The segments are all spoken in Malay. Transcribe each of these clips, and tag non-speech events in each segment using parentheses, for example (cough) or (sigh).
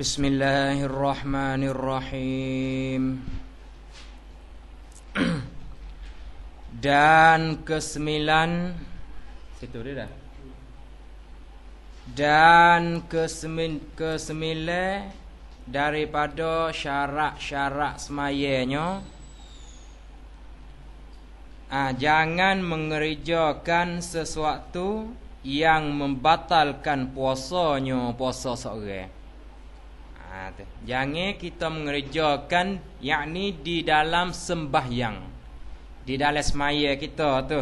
Bismillahirrahmanirrahim. (clears throat) dan kesembilan situ dia dah dan kesembilan daripada syarat-syarat semayanya ah jangan mengerjakan sesuatu yang membatalkan puasanya puasa seorang ha, Jangan kita mengerjakan yakni di dalam sembahyang. Di dalam semaya kita tu.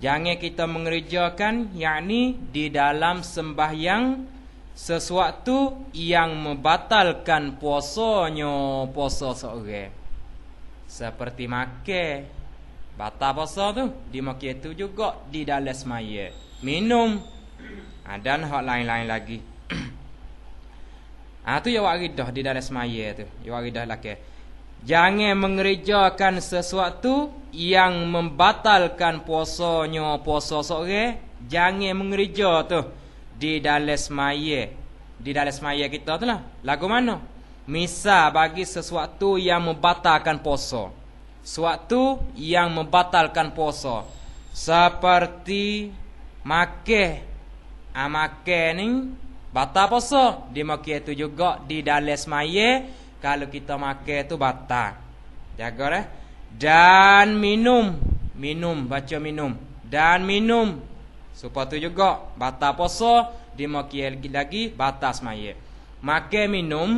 Jangan kita mengerjakan yakni di dalam sembahyang sesuatu yang membatalkan puasanya puasa seorang. Seperti makan batal puasa tu di makan itu juga di dalam semaya. Minum ha, dan hal lain-lain lagi. (clears throat) Ha, tu yang waridah di dalam semaya tu. Yang waridah laki. Jangan mengerjakan sesuatu yang membatalkan puasanya puasa sore. Jangan mengerja tu di dalam semaya. Di dalam semaya kita tu lah. Lagu mana? Misa bagi sesuatu yang membatalkan puasa. Sesuatu yang membatalkan puasa. Seperti makeh. Ha, makeh ni batal puasa dia makan itu juga di dalam semaya kalau kita makan itu bata, jaga eh dan minum minum baca minum dan minum supaya itu juga batal puasa dia makan lagi, lagi batal semaya makan minum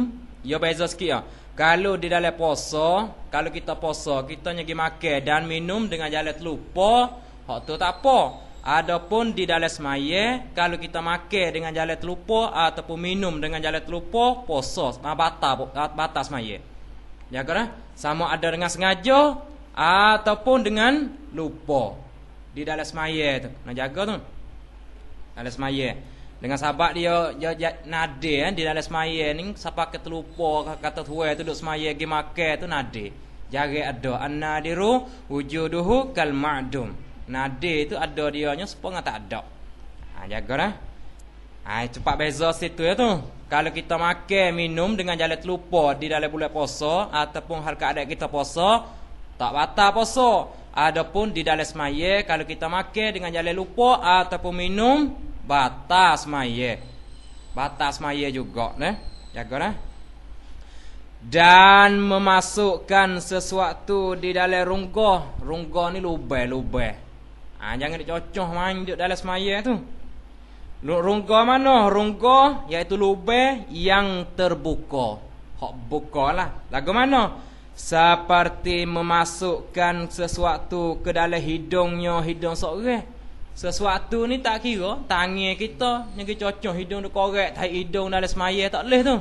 ya beza sikit ya kalau di dalam poso, kalau kita poso, kita nyagi makan dan minum dengan jalan terlupa hak tu tak apa Adapun di dalam semaya Kalau kita makan dengan jalan terlupa Ataupun minum dengan jalan terlupa Poso ah, Batas ah, semaya Ya kan? Sama ada dengan sengaja Ataupun dengan lupa Di dalam semaya tu Nak jaga tu Dalam semaya Dengan sahabat dia, dia, dia Nadir eh? Di dalam semaya ni Siapa kata lupa Kata tua tu duduk semaya Gimakai tu nadir Jari ada Anadiru Wujuduhu Kalma'dum Nadi itu ada dianya sepengah tak ada. Ha jaga dah. Ha cepat beza situ ya tu. Kalau kita makan minum dengan jalan terlupa di dalam bulan puasa ataupun hal keadaan kita puasa tak batal puasa. Adapun di dalam semaya kalau kita makan dengan jalan lupa ataupun minum batal semaya. Batal semaya juga nah. Jaga dah. Dan memasukkan sesuatu di dalam rungkoh Rungkoh ni lubeh-lubeh Ha, jangan dicocoh main duduk dalam semaya tu. Rungga mana? Rungga iaitu lubang yang terbuka. Hak buka lah. Lagu mana? Seperti memasukkan sesuatu ke dalam hidungnya, hidung seorang. Sesuatu ni tak kira tangan kita yang dicocoh hidung dia korek, tahi hidung dalam semaya tak boleh tu.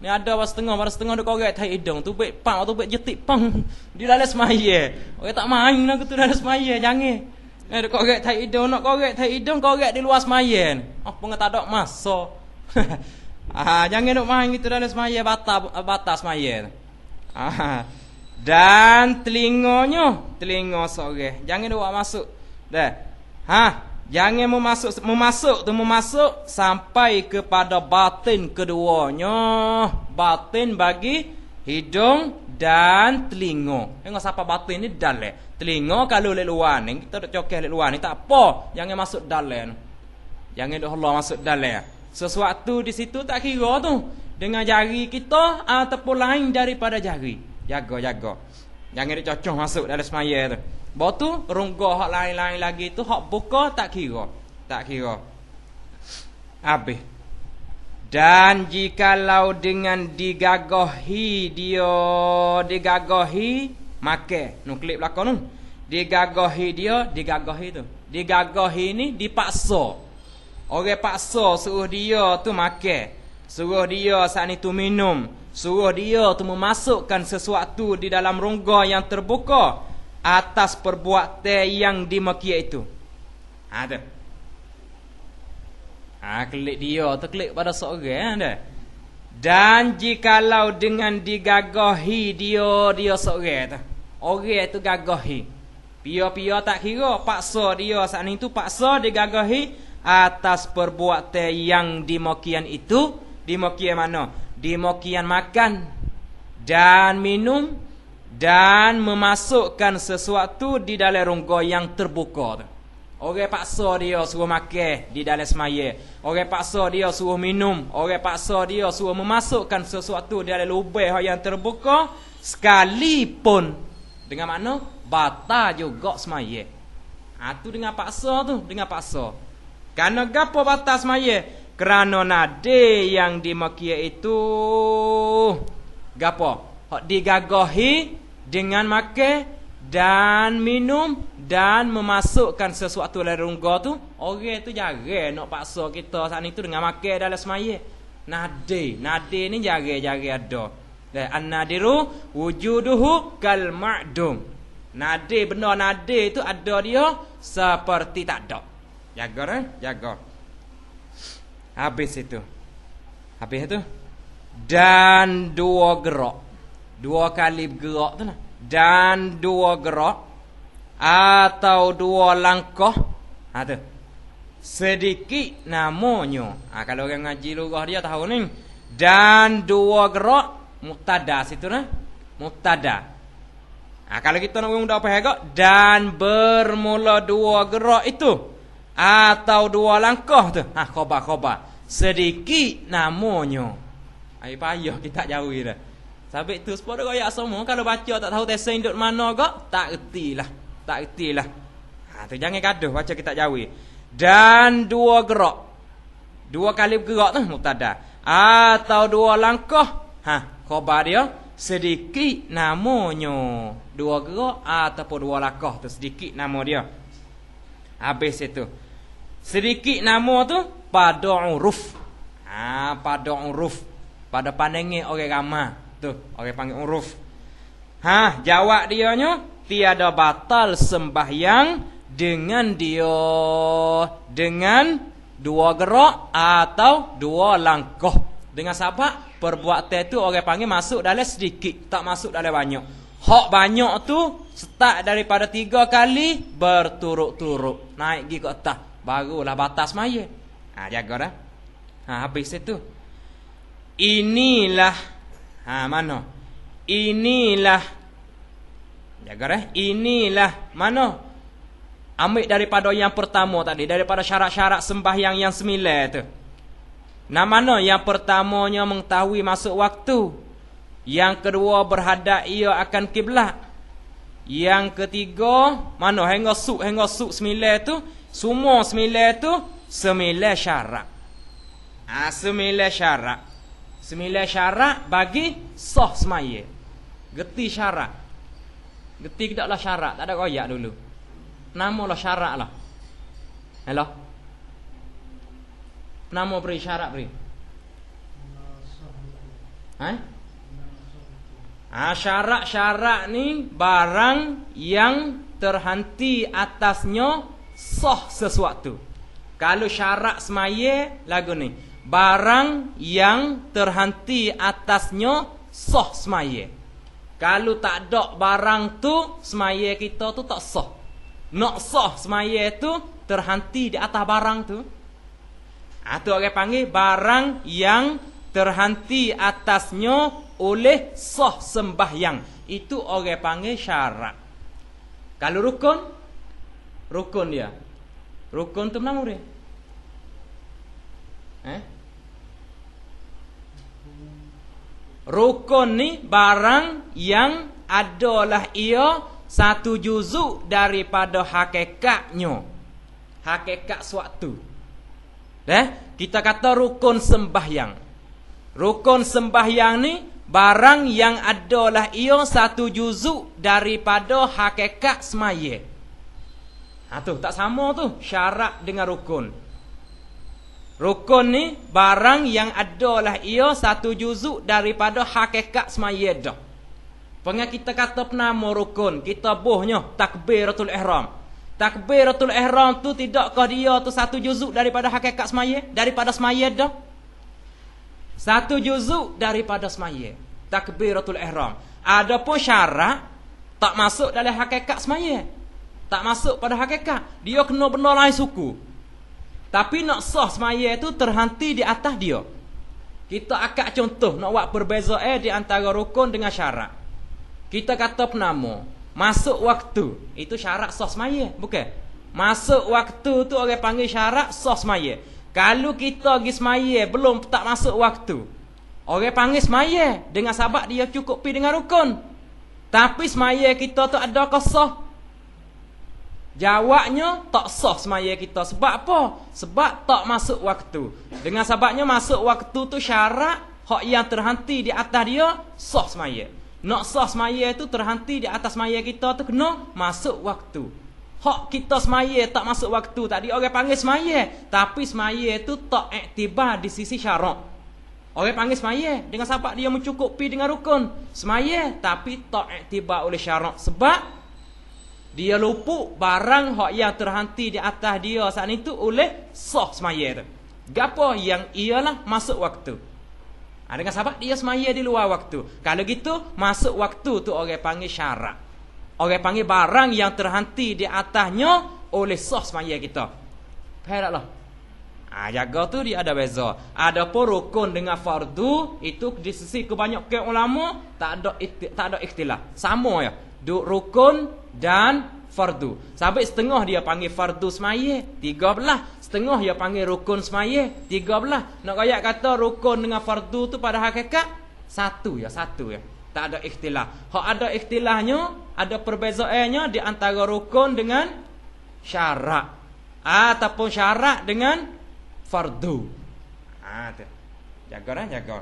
Ni ada pas tengah, pas tengah dia korek tahi hidung tu baik pang atau baik jetik pang (laughs) di dalam semaya. Orang tak main lah tu dalam semaya, jangan. Eh, dia korek tak hidung, nak korek tak hidung, korek di luar semayan. Oh, pun tak ada masa. (laughs) ah, jangan nak main gitu dalam semayan, batas batas semayan. Ah, dan telinganya, telinga sore. Jangan dia masuk. Dah. Ha, jangan mau masuk, mau masuk tu mau masuk sampai kepada batin keduanya. Batin bagi hidung dan telinga. Tengok siapa batin ni dalek. Telinga kalau lek luar ni kita tak cokek lek luar ni tak apa yang yang masuk dalam. Yang dok Allah masuk dalam. Sesuatu di situ tak kira tu dengan jari kita ataupun lain daripada jari. Jaga-jaga. Jangan cocok masuk dalam semaya tu. Bo tu rongga hak lain-lain lagi tu hak buka tak kira. Tak kira. Habis. Dan jikalau dengan digagahi dia digagahi maka nuklip belakang tu digagahi dia digagahi tu digagahi ni dipaksa orang paksa suruh dia tu makan suruh dia saat ni tu minum suruh dia tu memasukkan sesuatu di dalam rongga yang terbuka atas perbuatan yang dimakia itu ha tu ha klik dia tu klik pada seorang ada ha, dan jikalau dengan digagahi dia dia seorang tu orang itu gagahi Pio-pio tak kira paksa dia saat itu paksa digagahi atas perbuatan yang dimokian itu. Dimokian mana? Dimokian makan dan minum dan memasukkan sesuatu di dalam rongga yang terbuka. Orang paksa dia suruh makan di dalam semaya. Orang paksa dia suruh minum. Orang paksa dia suruh memasukkan sesuatu di dalam lubang yang terbuka. Sekalipun. Dengan mana? batal juga semaya ha, tu dengan paksa tu dengan paksa kerana gapo batal semaya kerana nadi yang di makia itu gapo hok digagahi dengan makan dan minum dan memasukkan sesuatu dalam rongga tu orang tu jarang nak paksa kita saat ni tu dengan makan dalam semaya nadi nadi ni jarang-jarang ada dan lah, an nadiru wujuduhu kal ma'dum Nadir benda nadir itu ada dia seperti tak ada. Jaga eh, jaga. Habis itu. Habis itu. Dan dua gerak. Dua kali gerak tu lah. Dan dua gerak atau dua langkah. Ha tu. Sedikit namonyo. Ha, kalau orang ngaji lurah dia tahu ni. Dan dua gerak mutada situ nah. Mutada. Ha, kalau kita nak mengundang apa yang Dan bermula dua gerak itu. Atau dua langkah tu. Ha, khobar, khobar. Sedikit namonyo, Ay, payah kita jauh dia. Sampai tu sepada kaya semua. Kalau baca tak tahu tesan induk mana ke. Tak erti Tak erti lah. Ha, tu jangan gaduh baca kita jauh. Dan dua gerak. Dua kali bergerak tu. mutada Atau dua langkah. Ha, khobar dia. Sedikit namonyo dua gerak ataupun dua lakah tu sedikit nama dia. Habis itu. Sedikit nama tu pada uruf. Ha pada uruf. Pada pandangan orang ramai tu, orang panggil uruf. Ha jawab dia nya tiada batal sembahyang dengan dia dengan dua gerak atau dua langkah. Dengan sahabat, perbuatan itu orang panggil masuk dalam sedikit, tak masuk dalam banyak. Hak banyak tu start daripada tiga kali berturuk-turuk Naik gi ke atas. Barulah batas maya. Ha jaga dah. Ha habis itu. Inilah ha mana? Inilah jaga dah. Inilah mana? Ambil daripada yang pertama tadi daripada syarat-syarat sembah yang yang sembilan tu. Nah mana yang pertamanya mengetahui masuk waktu? Yang kedua berhadap ia akan kiblat. Yang ketiga mana hingga suk hingga suk sembilan tu semua sembilan tu sembilan syarat. Ha sembilan syarat. Sembilan syarat bagi sah semaya. Geti syarat. Geti tidaklah syarat, tak ada koyak dulu. lah syarat lah, Hello. Nama beri syarat beri. Ha? Eh? Ha, syarat-syarat ni barang yang terhenti atasnya sah sesuatu. Kalau syarat semaya lagu ni, barang yang terhenti atasnya sah semaya. Kalau tak ada barang tu semaya kita tu tak sah. Nak sah semaya tu terhenti di atas barang tu. Atau ha, orang panggil barang yang terhenti atasnya oleh sah sembahyang itu orang panggil syarak kalau rukun rukun dia rukun tu menang urin eh rukun ni barang yang adalah ia satu juzuk daripada hakikatnya hakikat suatu eh kita kata rukun sembahyang rukun sembahyang ni Barang yang adalah ia satu juzuk daripada hakikat semaya. Ha tu, tak sama tu syarat dengan rukun. Rukun ni barang yang adalah ia satu juzuk daripada hakikat semaya dah. Pengen kita kata penama rukun, kita bohnya takbiratul ihram. Takbiratul ihram tu tidakkah dia tu satu juzuk daripada hakikat semaya? Daripada semaya dah? Satu juzuk daripada semaya Takbiratul ihram pun syarat Tak masuk dalam hakikat semaya Tak masuk pada hakikat Dia kena benar lain suku Tapi nak sah semaya itu terhenti di atas dia Kita akan contoh Nak buat perbezaan di antara rukun dengan syarat Kita kata penama Masuk waktu Itu syarat sah semaya Bukan Masuk waktu tu orang panggil syarat sah semaya kalau kita pergi semaya belum tak masuk waktu. Orang panggil semaya dengan sahabat dia cukup pergi dengan rukun. Tapi semaya kita tu ada kosoh. Jawabnya tak sah semaya kita. Sebab apa? Sebab tak masuk waktu. Dengan sahabatnya masuk waktu tu syarat hak yang terhenti di atas dia sah semaya. Nak sah semaya tu terhenti di atas semaya kita tu kena masuk waktu. Hak kita semaya tak masuk waktu tadi Orang panggil semaya Tapi semaya itu tak aktibar di sisi syarak Orang panggil semaya Dengan sahabat dia mencukupi dengan rukun Semaya tapi tak aktibar oleh syarak Sebab Dia lupuk barang hak yang terhenti di atas dia saat itu Oleh soh semaya itu Gapo yang ialah masuk waktu ha, Dengan sahabat dia semaya di luar waktu Kalau gitu masuk waktu tu orang panggil syarak Orang panggil barang yang terhenti di atasnya oleh sah semaya kita. Faham taklah? Ha, jaga tu dia ada beza. Ada pun rukun dengan fardu itu di sisi kebanyakan ulama tak ada tak ada ikhtilaf. Sama ya. Duk rukun dan fardu. Sampai setengah dia panggil fardu semaya, tiga belah. Setengah dia panggil rukun semaya, tiga belah. Nak kaya kata rukun dengan fardu tu pada hakikat satu ya, satu ya. Tak ada ikhtilah. Hak ada ikhtilahnya, ada perbezaannya di antara rukun dengan syarak. Ataupun syarak dengan fardu. Ah, jaga dah, jaga.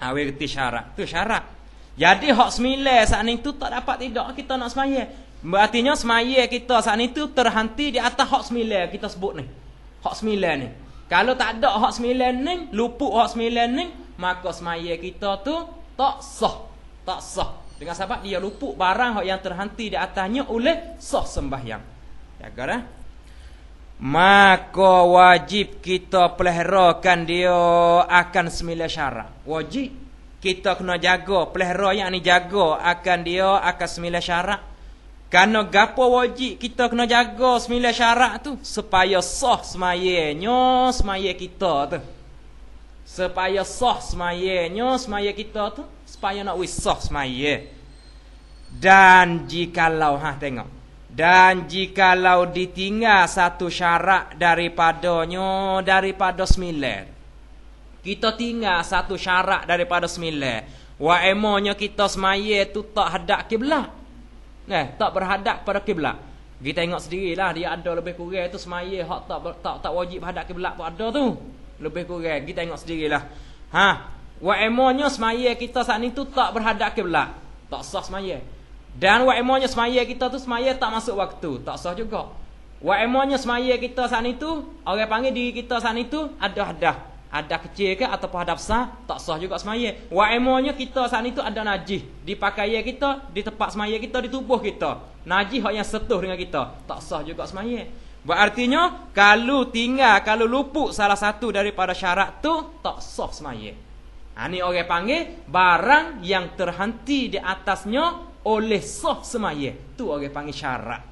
Awe ha, kerti syarak. Itu syarak. Jadi hak semilai saat itu tak dapat tidak kita nak semaya. Berartinya semaya kita saat itu terhenti di atas hak semilai kita sebut ni. Hak semilai ni. Kalau tak ada hak semilai ni, lupuk hak semilai ni, maka semaya kita tu tak sah tak sah. Dengan sebab dia lupuk barang yang terhenti di atasnya oleh sah sembahyang. Jagar ya, kan, eh. Maka wajib kita peleherakan dia akan sembilan syarat. Wajib kita kena jaga pelihara yang ni jaga akan dia akan sembilan syarat. Karena gapo wajib kita kena jaga sembilan syarat tu supaya sah semayenyo semaya kita tu. Supaya sah semayenyo semaya kita tu supaya nak wisah semaya dan jikalau ha tengok dan jikalau ditinggal satu syarat daripadanya daripada sembilan kita tinggal satu syarat daripada sembilan wa emonyo kita semaya tu tak hadap kiblat eh tak berhadap pada kiblat kita tengok sendirilah dia ada lebih kurang tu semaya hak tak tak tak wajib hadap kiblat pun ada tu lebih kurang kita tengok sendirilah ha Wa'imahnya semaya kita saat ini tu tak berhadap kiblat. Tak sah semaya. Dan wa'imahnya semaya kita tu semaya tak masuk waktu. Tak sah juga. Wa'imahnya semaya kita saat ini tu, orang panggil diri kita saat ini tu ada hadah. Ada kecil ke ataupun hadap sah, tak sah juga semaya. Wa'imahnya kita saat ini tu ada najih. Di pakaian kita, di tempat semaya kita, di tubuh kita. Najih yang setuh dengan kita. Tak sah juga semaya. Berartinya, kalau tinggal, kalau luput salah satu daripada syarat tu, tak sah semaya. Ha, ini orang panggil barang yang terhenti di atasnya oleh soh semaya. Tu orang panggil syarat.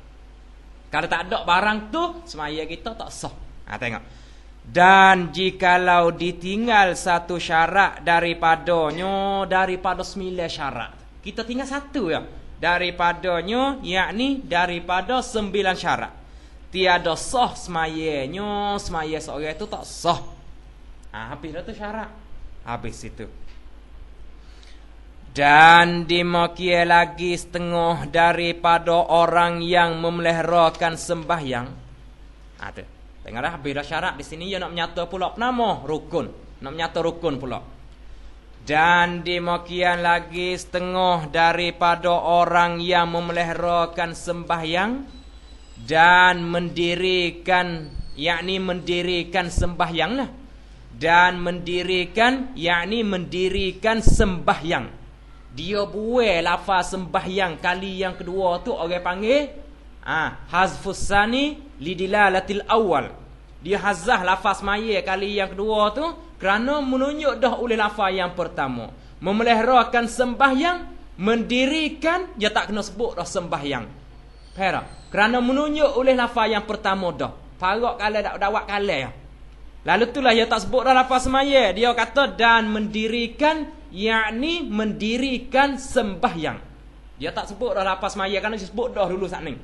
Kalau tak ada barang tu, semaya kita tak soh. Ha, tengok. Dan jikalau ditinggal satu syarat daripadanya, daripada sembilan syarat. Kita tinggal satu ya. Daripadanya, yakni daripada sembilan syarat. Tiada soh semayanya, semaya seorang itu tak soh. Ha, habis itu syarat habis itu dan dimakia lagi setengah daripada orang yang memelihrakan sembahyang ada ha, dengarlah bila syarat di sini ia ya nak menyata pula nama rukun nak menyata rukun pula dan dimakian lagi setengah daripada orang yang memelihrakan sembahyang dan mendirikan yakni mendirikan sembahyanglah dan mendirikan yakni mendirikan sembahyang dia buai lafaz sembahyang kali yang kedua tu orang panggil ah ha, hazfus sani lidilalatil awal dia hazah lafaz maye kali yang kedua tu kerana menunjuk dah oleh lafaz yang pertama memelihrakan sembahyang mendirikan dia tak kena sebut dah sembahyang faham kerana menunjuk oleh lafaz yang pertama dah parok kala dak dawak kala ya. Lalu itulah yang tak sebut dalam lafaz semaya. Dia kata dan mendirikan yakni mendirikan sembahyang. Dia tak sebut dalam lafaz semaya kerana dia sebut dah dulu saat ini.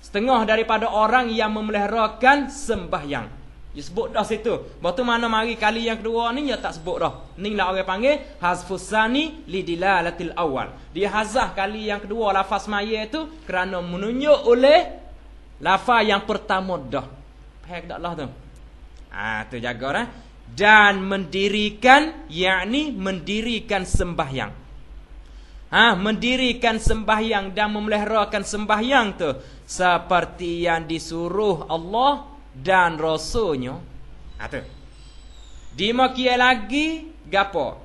Setengah daripada orang yang memeliharakan sembahyang. Dia sebut dah situ. Lepas tu mana mari kali yang kedua ni dia tak sebut dah. Ni lah orang panggil hazfusani lidilalatil awal. Dia hazah kali yang kedua lafaz maya itu kerana menunjuk oleh lafaz yang pertama dah. Pahal ke tak lah tu? Ah tu jaga lah. Dan mendirikan, yakni mendirikan sembahyang. Ah ha, mendirikan sembahyang dan memelihrakan sembahyang tu seperti yang disuruh Allah dan rasulnya. Ah tu. Dimakia lagi gapo?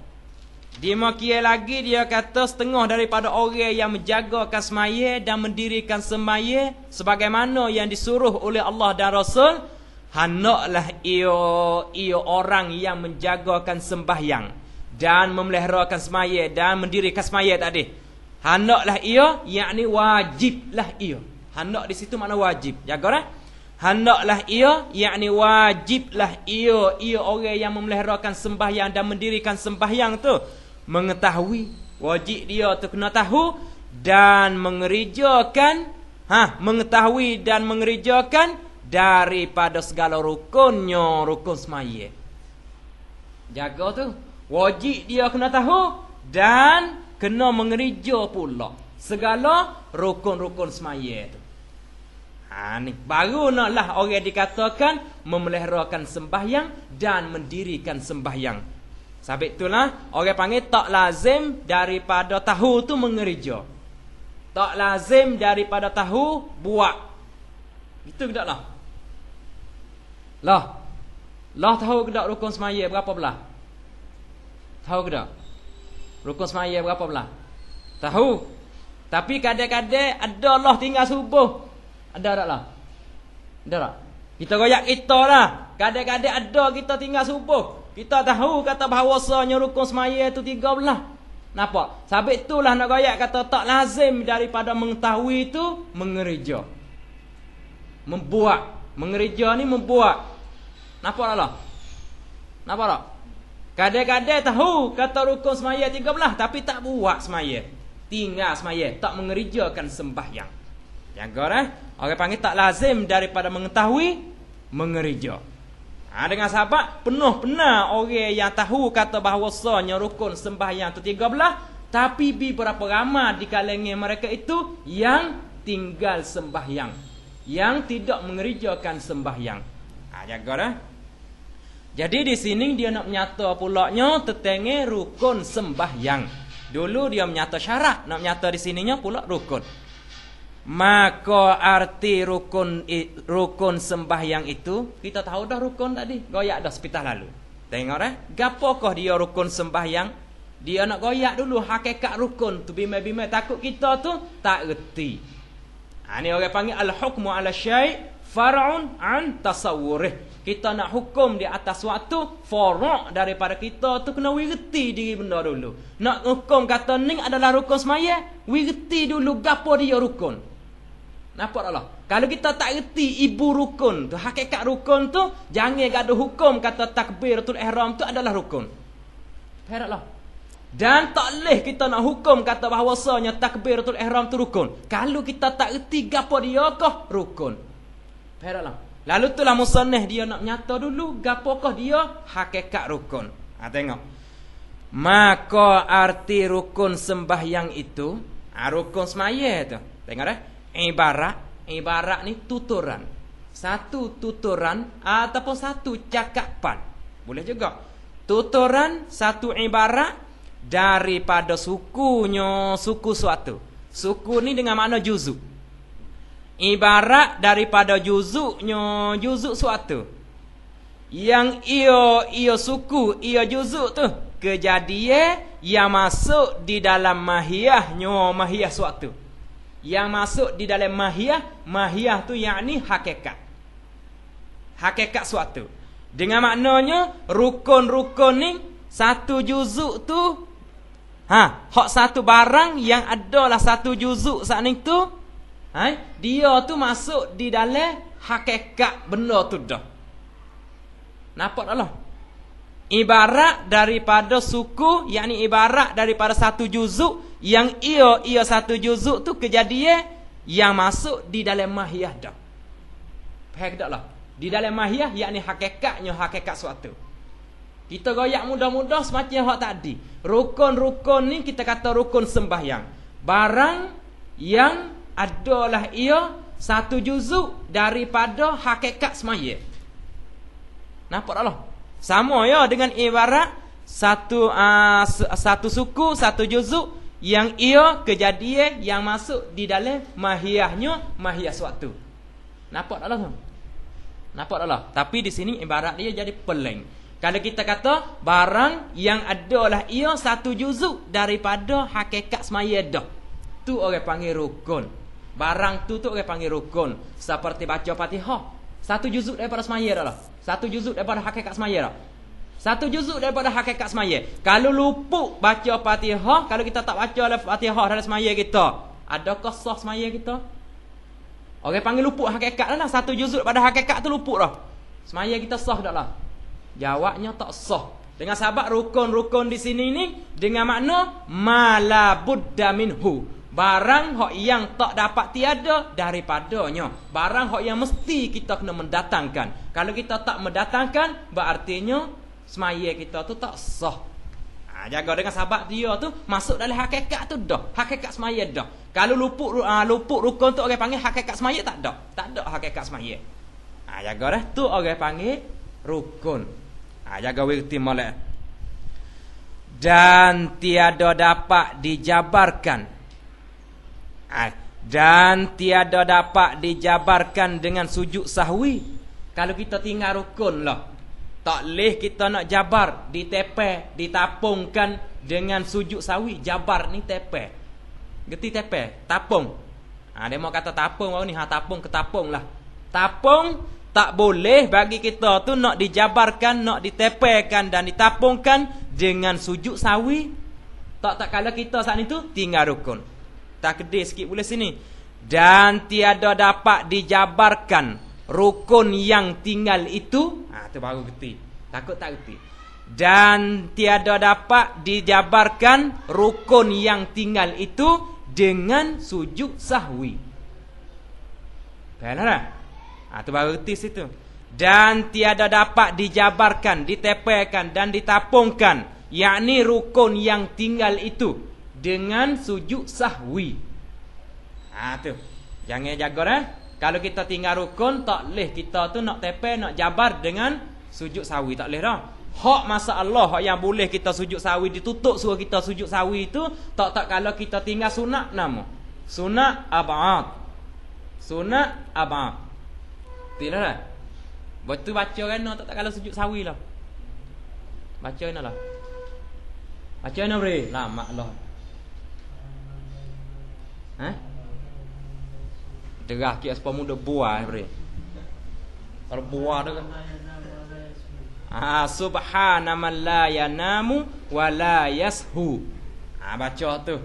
Dimakia lagi dia kata setengah daripada orang yang menjaga kasmaye dan mendirikan semaye sebagaimana yang disuruh oleh Allah dan rasul Hanoklah ia, ia orang yang menjagakan sembahyang dan memeliharakan semaya dan mendirikan semaya tadi. Hanoklah ia yakni wajiblah ia. Hanok di situ makna wajib. Jaga dah. Eh? Hanoklah ia yakni wajiblah ia ia orang yang memeliharakan sembahyang dan mendirikan sembahyang tu mengetahui wajib dia tu kena tahu dan mengerjakan ha mengetahui dan mengerjakan daripada segala rukunnya rukun semaya jaga tu wajib dia kena tahu dan kena mengerija pula segala rukun-rukun semaya tu ha ni baru naklah orang dikatakan memeliharakan sembahyang dan mendirikan sembahyang sabit itulah orang panggil tak lazim daripada tahu tu mengerija tak lazim daripada tahu buat itu tidaklah. Lah. Lah tahu ke tak rukun semaya berapa belah? Tahu ke tak? Rukun semaya berapa belah? Tahu. Tapi kadang-kadang ada Allah tinggal subuh. Ada tak lah? Ada tak? Kita royak kita lah. Kadang-kadang ada kita tinggal subuh. Kita tahu kata bahawasanya rukun semaya itu tiga belah. Nampak? Sabit itulah nak royak kata tak lazim daripada mengetahui itu mengerja. Membuat. Mengerja ni membuat Nampak tak lah Nampak tak Kadang-kadang tahu kata rukun semayah tiga belah Tapi tak buat semayah Tinggal semayah Tak mengerjakan sembahyang Yang kau eh Orang panggil tak lazim daripada mengetahui Mengerja ha, Dengan sahabat penuh penuh orang yang tahu kata bahawa bahawasanya rukun sembahyang tu tiga belah Tapi beberapa ramah di kalengi mereka itu Yang tinggal sembahyang yang tidak mengerjakan sembahyang. Ha jaga dah. Jadi di sini dia nak menyata pulaknya tetenge rukun sembahyang. Dulu dia menyata syarat, nak menyata di sininya pula rukun. Maka arti rukun rukun sembahyang itu kita tahu dah rukun tadi, goyak dah sepitah lalu. Tengok eh, gapokah dia rukun sembahyang? Dia nak goyak dulu hakikat rukun tu bimai bimai takut kita tu tak reti. Ini ha, orang panggil al-hukmu ala syaih far'un an tasawwurih. Kita nak hukum di atas waktu, faru' daripada kita tu kena wirti diri benda dulu. Nak hukum kata ni adalah rukun semaya, wirti dulu gapo dia rukun. Nampak tak lah? Kalau kita tak reti ibu rukun tu, hakikat rukun tu, jangan gaduh hukum kata takbir tul ihram tu adalah rukun. Perak lah. Dan tak boleh kita nak hukum kata bahawasanya takbiratul ihram tu rukun. Kalau kita tak erti gapo dia kah rukun. Peralah. Lalu tu lah musanneh dia nak nyata dulu gapo kah dia hakikat rukun. Ha tengok. Maka arti rukun sembahyang itu, ha, rukun semaya tu. Tengok eh. Ibarat, ibarat ni tuturan. Satu tuturan ataupun satu cakapan. Boleh juga. Tuturan satu ibarat daripada sukunya suku suatu. Suku ni dengan makna juzuk. Ibarat daripada juzuknya juzuk suatu. Yang ia ia suku, ia juzuk tu kejadian yang masuk di dalam mahiyahnya mahiyah suatu. Yang masuk di dalam mahiyah, mahiyah tu yakni hakikat. Hakikat suatu. Dengan maknanya rukun-rukun ni satu juzuk tu Ha, hak satu barang yang adalah satu juzuk saat ni tu, ha, dia tu masuk di dalam hakikat benda tu dah. Nampak tak lah? Ibarat daripada suku, yakni ibarat daripada satu juzuk yang ia ia satu juzuk tu kejadian yang masuk di dalam mahiyah dah. Faham tak lah? Di dalam mahiyah yakni hakikatnya hakikat suatu. Kita gayak mudah-mudah semacam yang awak tadi. Rukun-rukun ni kita kata rukun sembahyang. Barang yang adalah ia satu juzuk daripada hakikat semaya. Nampak tak lah? Sama ya dengan ibarat satu uh, satu suku, satu juzuk yang ia kejadian yang masuk di dalam mahiyahnya, mahiyah suatu. Nampak tak lah? Nampak tak lah? Tapi di sini ibarat dia jadi peleng. Kalau kita kata barang yang adalah ia satu juzuk daripada hakikat semaya dah. Tu orang panggil rukun. Barang tu tu orang panggil rukun. Seperti baca fatihah. Satu juzuk daripada semaya dah lah. Satu juzuk daripada hakikat semaya dah. Satu juzuk daripada hakikat semaya. Kalau luput baca fatihah. Kalau kita tak baca lah fatihah dalam semaya kita. Adakah sah semaya kita? Orang panggil luput hakikat dah lah. Satu juzuk daripada hakikat tu luput dah. Semaya kita sah dah lah. Jawabnya tak sah. Dengan sahabat rukun-rukun di sini ni dengan makna mala budda minhu. Barang hak yang tak dapat tiada daripadanya. Barang hak yang mesti kita kena mendatangkan. Kalau kita tak mendatangkan berartinya semaya kita tu tak sah. Ha, jaga dengan sahabat dia tu masuk dalam hakikat tu dah. Hakikat semaya dah. Kalau lupuk ha, lupuk rukun tu orang panggil hakikat semaya tak dah. Tak ada hakikat semaya. Ha, jaga dah tu orang panggil rukun ha, Jaga wikti malak Dan tiada dapat dijabarkan ha, Dan tiada dapat dijabarkan dengan sujud sahwi Kalau kita tinggal rukun lah Tak boleh kita nak jabar Di tepe, ditapungkan dengan sujud sahwi Jabar ni tepe geti tepe, tapung ha, Dia mau kata tapung baru ni ha, Tapung ke tapung lah Tapung tak boleh bagi kita tu nak dijabarkan, nak ditepekan dan ditapungkan dengan sujud sawi. Tak tak kala kita saat itu tinggal rukun. Tak kedih sikit boleh sini. Dan tiada dapat dijabarkan rukun yang tinggal itu. Ha, itu baru geti. Takut tak geti. Dan tiada dapat dijabarkan rukun yang tinggal itu dengan sujud sahwi. Benar tak? ha, Itu baru reti situ Dan tiada dapat dijabarkan Ditepekan dan ditapungkan Yakni rukun yang tinggal itu Dengan sujud sahwi Itu ah, Jangan jaga eh? Kalau kita tinggal rukun Tak boleh kita tu nak tepe Nak jabar dengan sujud sahwi Tak boleh dah Hak masa Allah hak yang boleh kita sujud sawi ditutup suruh kita sujud sawi itu tak tak kalau kita tinggal sunat nama. Sunat abad. Sunat abad. Tik lah lah Lepas tu baca kena tak tak kalau sejuk sawi lah Baca kena lah Baca kena beri Lama lah Ha? Terah kira lah, sepah muda buah beri Kalau buah tu Ah ha, subhanallah ya namu wala yashu. Ah ha, baca tu.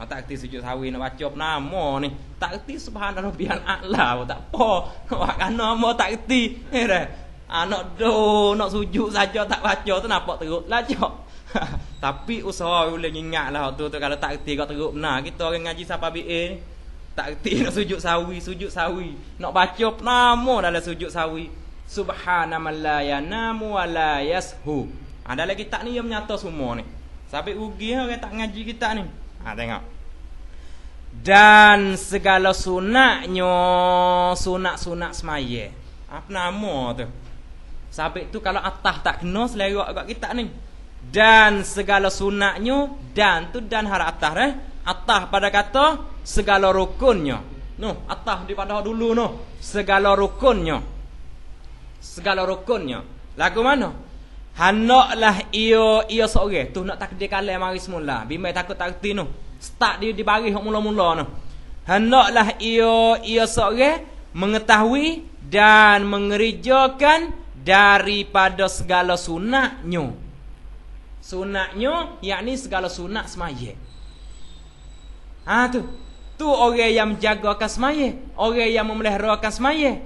Ha, tak kerti sujud sawi nak baca apa nama ni. Tak kerti subhanallah rupiah Allah pun tak apa. Awak (laughs) kan nama tak kerti. Eh, Anak ah, do nak sujud saja tak baca tu nampak teruk lah cok. (laughs) Tapi usaha boleh ingat lah tu, tu kalau tak kerti kau teruk. Nah, kita orang ngaji siapa BA ni. Tak kerti (laughs) nak sujud sawi, sujud sawi. Nak baca apa nama dalam sujud sawi. Subhanallah ya namu ala yashu. Adalah ah, lagi ni yang menyata semua ni. Sampai ugi lah orang tak ngaji kita ni. Ha, tengok. Dan segala sunatnya sunat-sunat semaya. Apa nama tu? Sabik tu kalau atah tak kena selerok agak kita ni. Dan segala sunatnya dan tu dan harap atas eh. Atas pada kata segala rukunnya. Noh, atas di pada dulu no Segala rukunnya. Segala rukunnya. Lagu mana? Hanoklah ia ia seorang tu nak takdir kalah mari semula. Bimai takut takti tu. Start dia di bari hok mula-mula tu. Hanoklah ia ia seorang mengetahui dan mengerjakan daripada segala sunatnya. Sunatnya yakni segala sunat semaya. Ha tu. Tu orang yang menjaga kasmaya, orang yang memelihara kasmaya.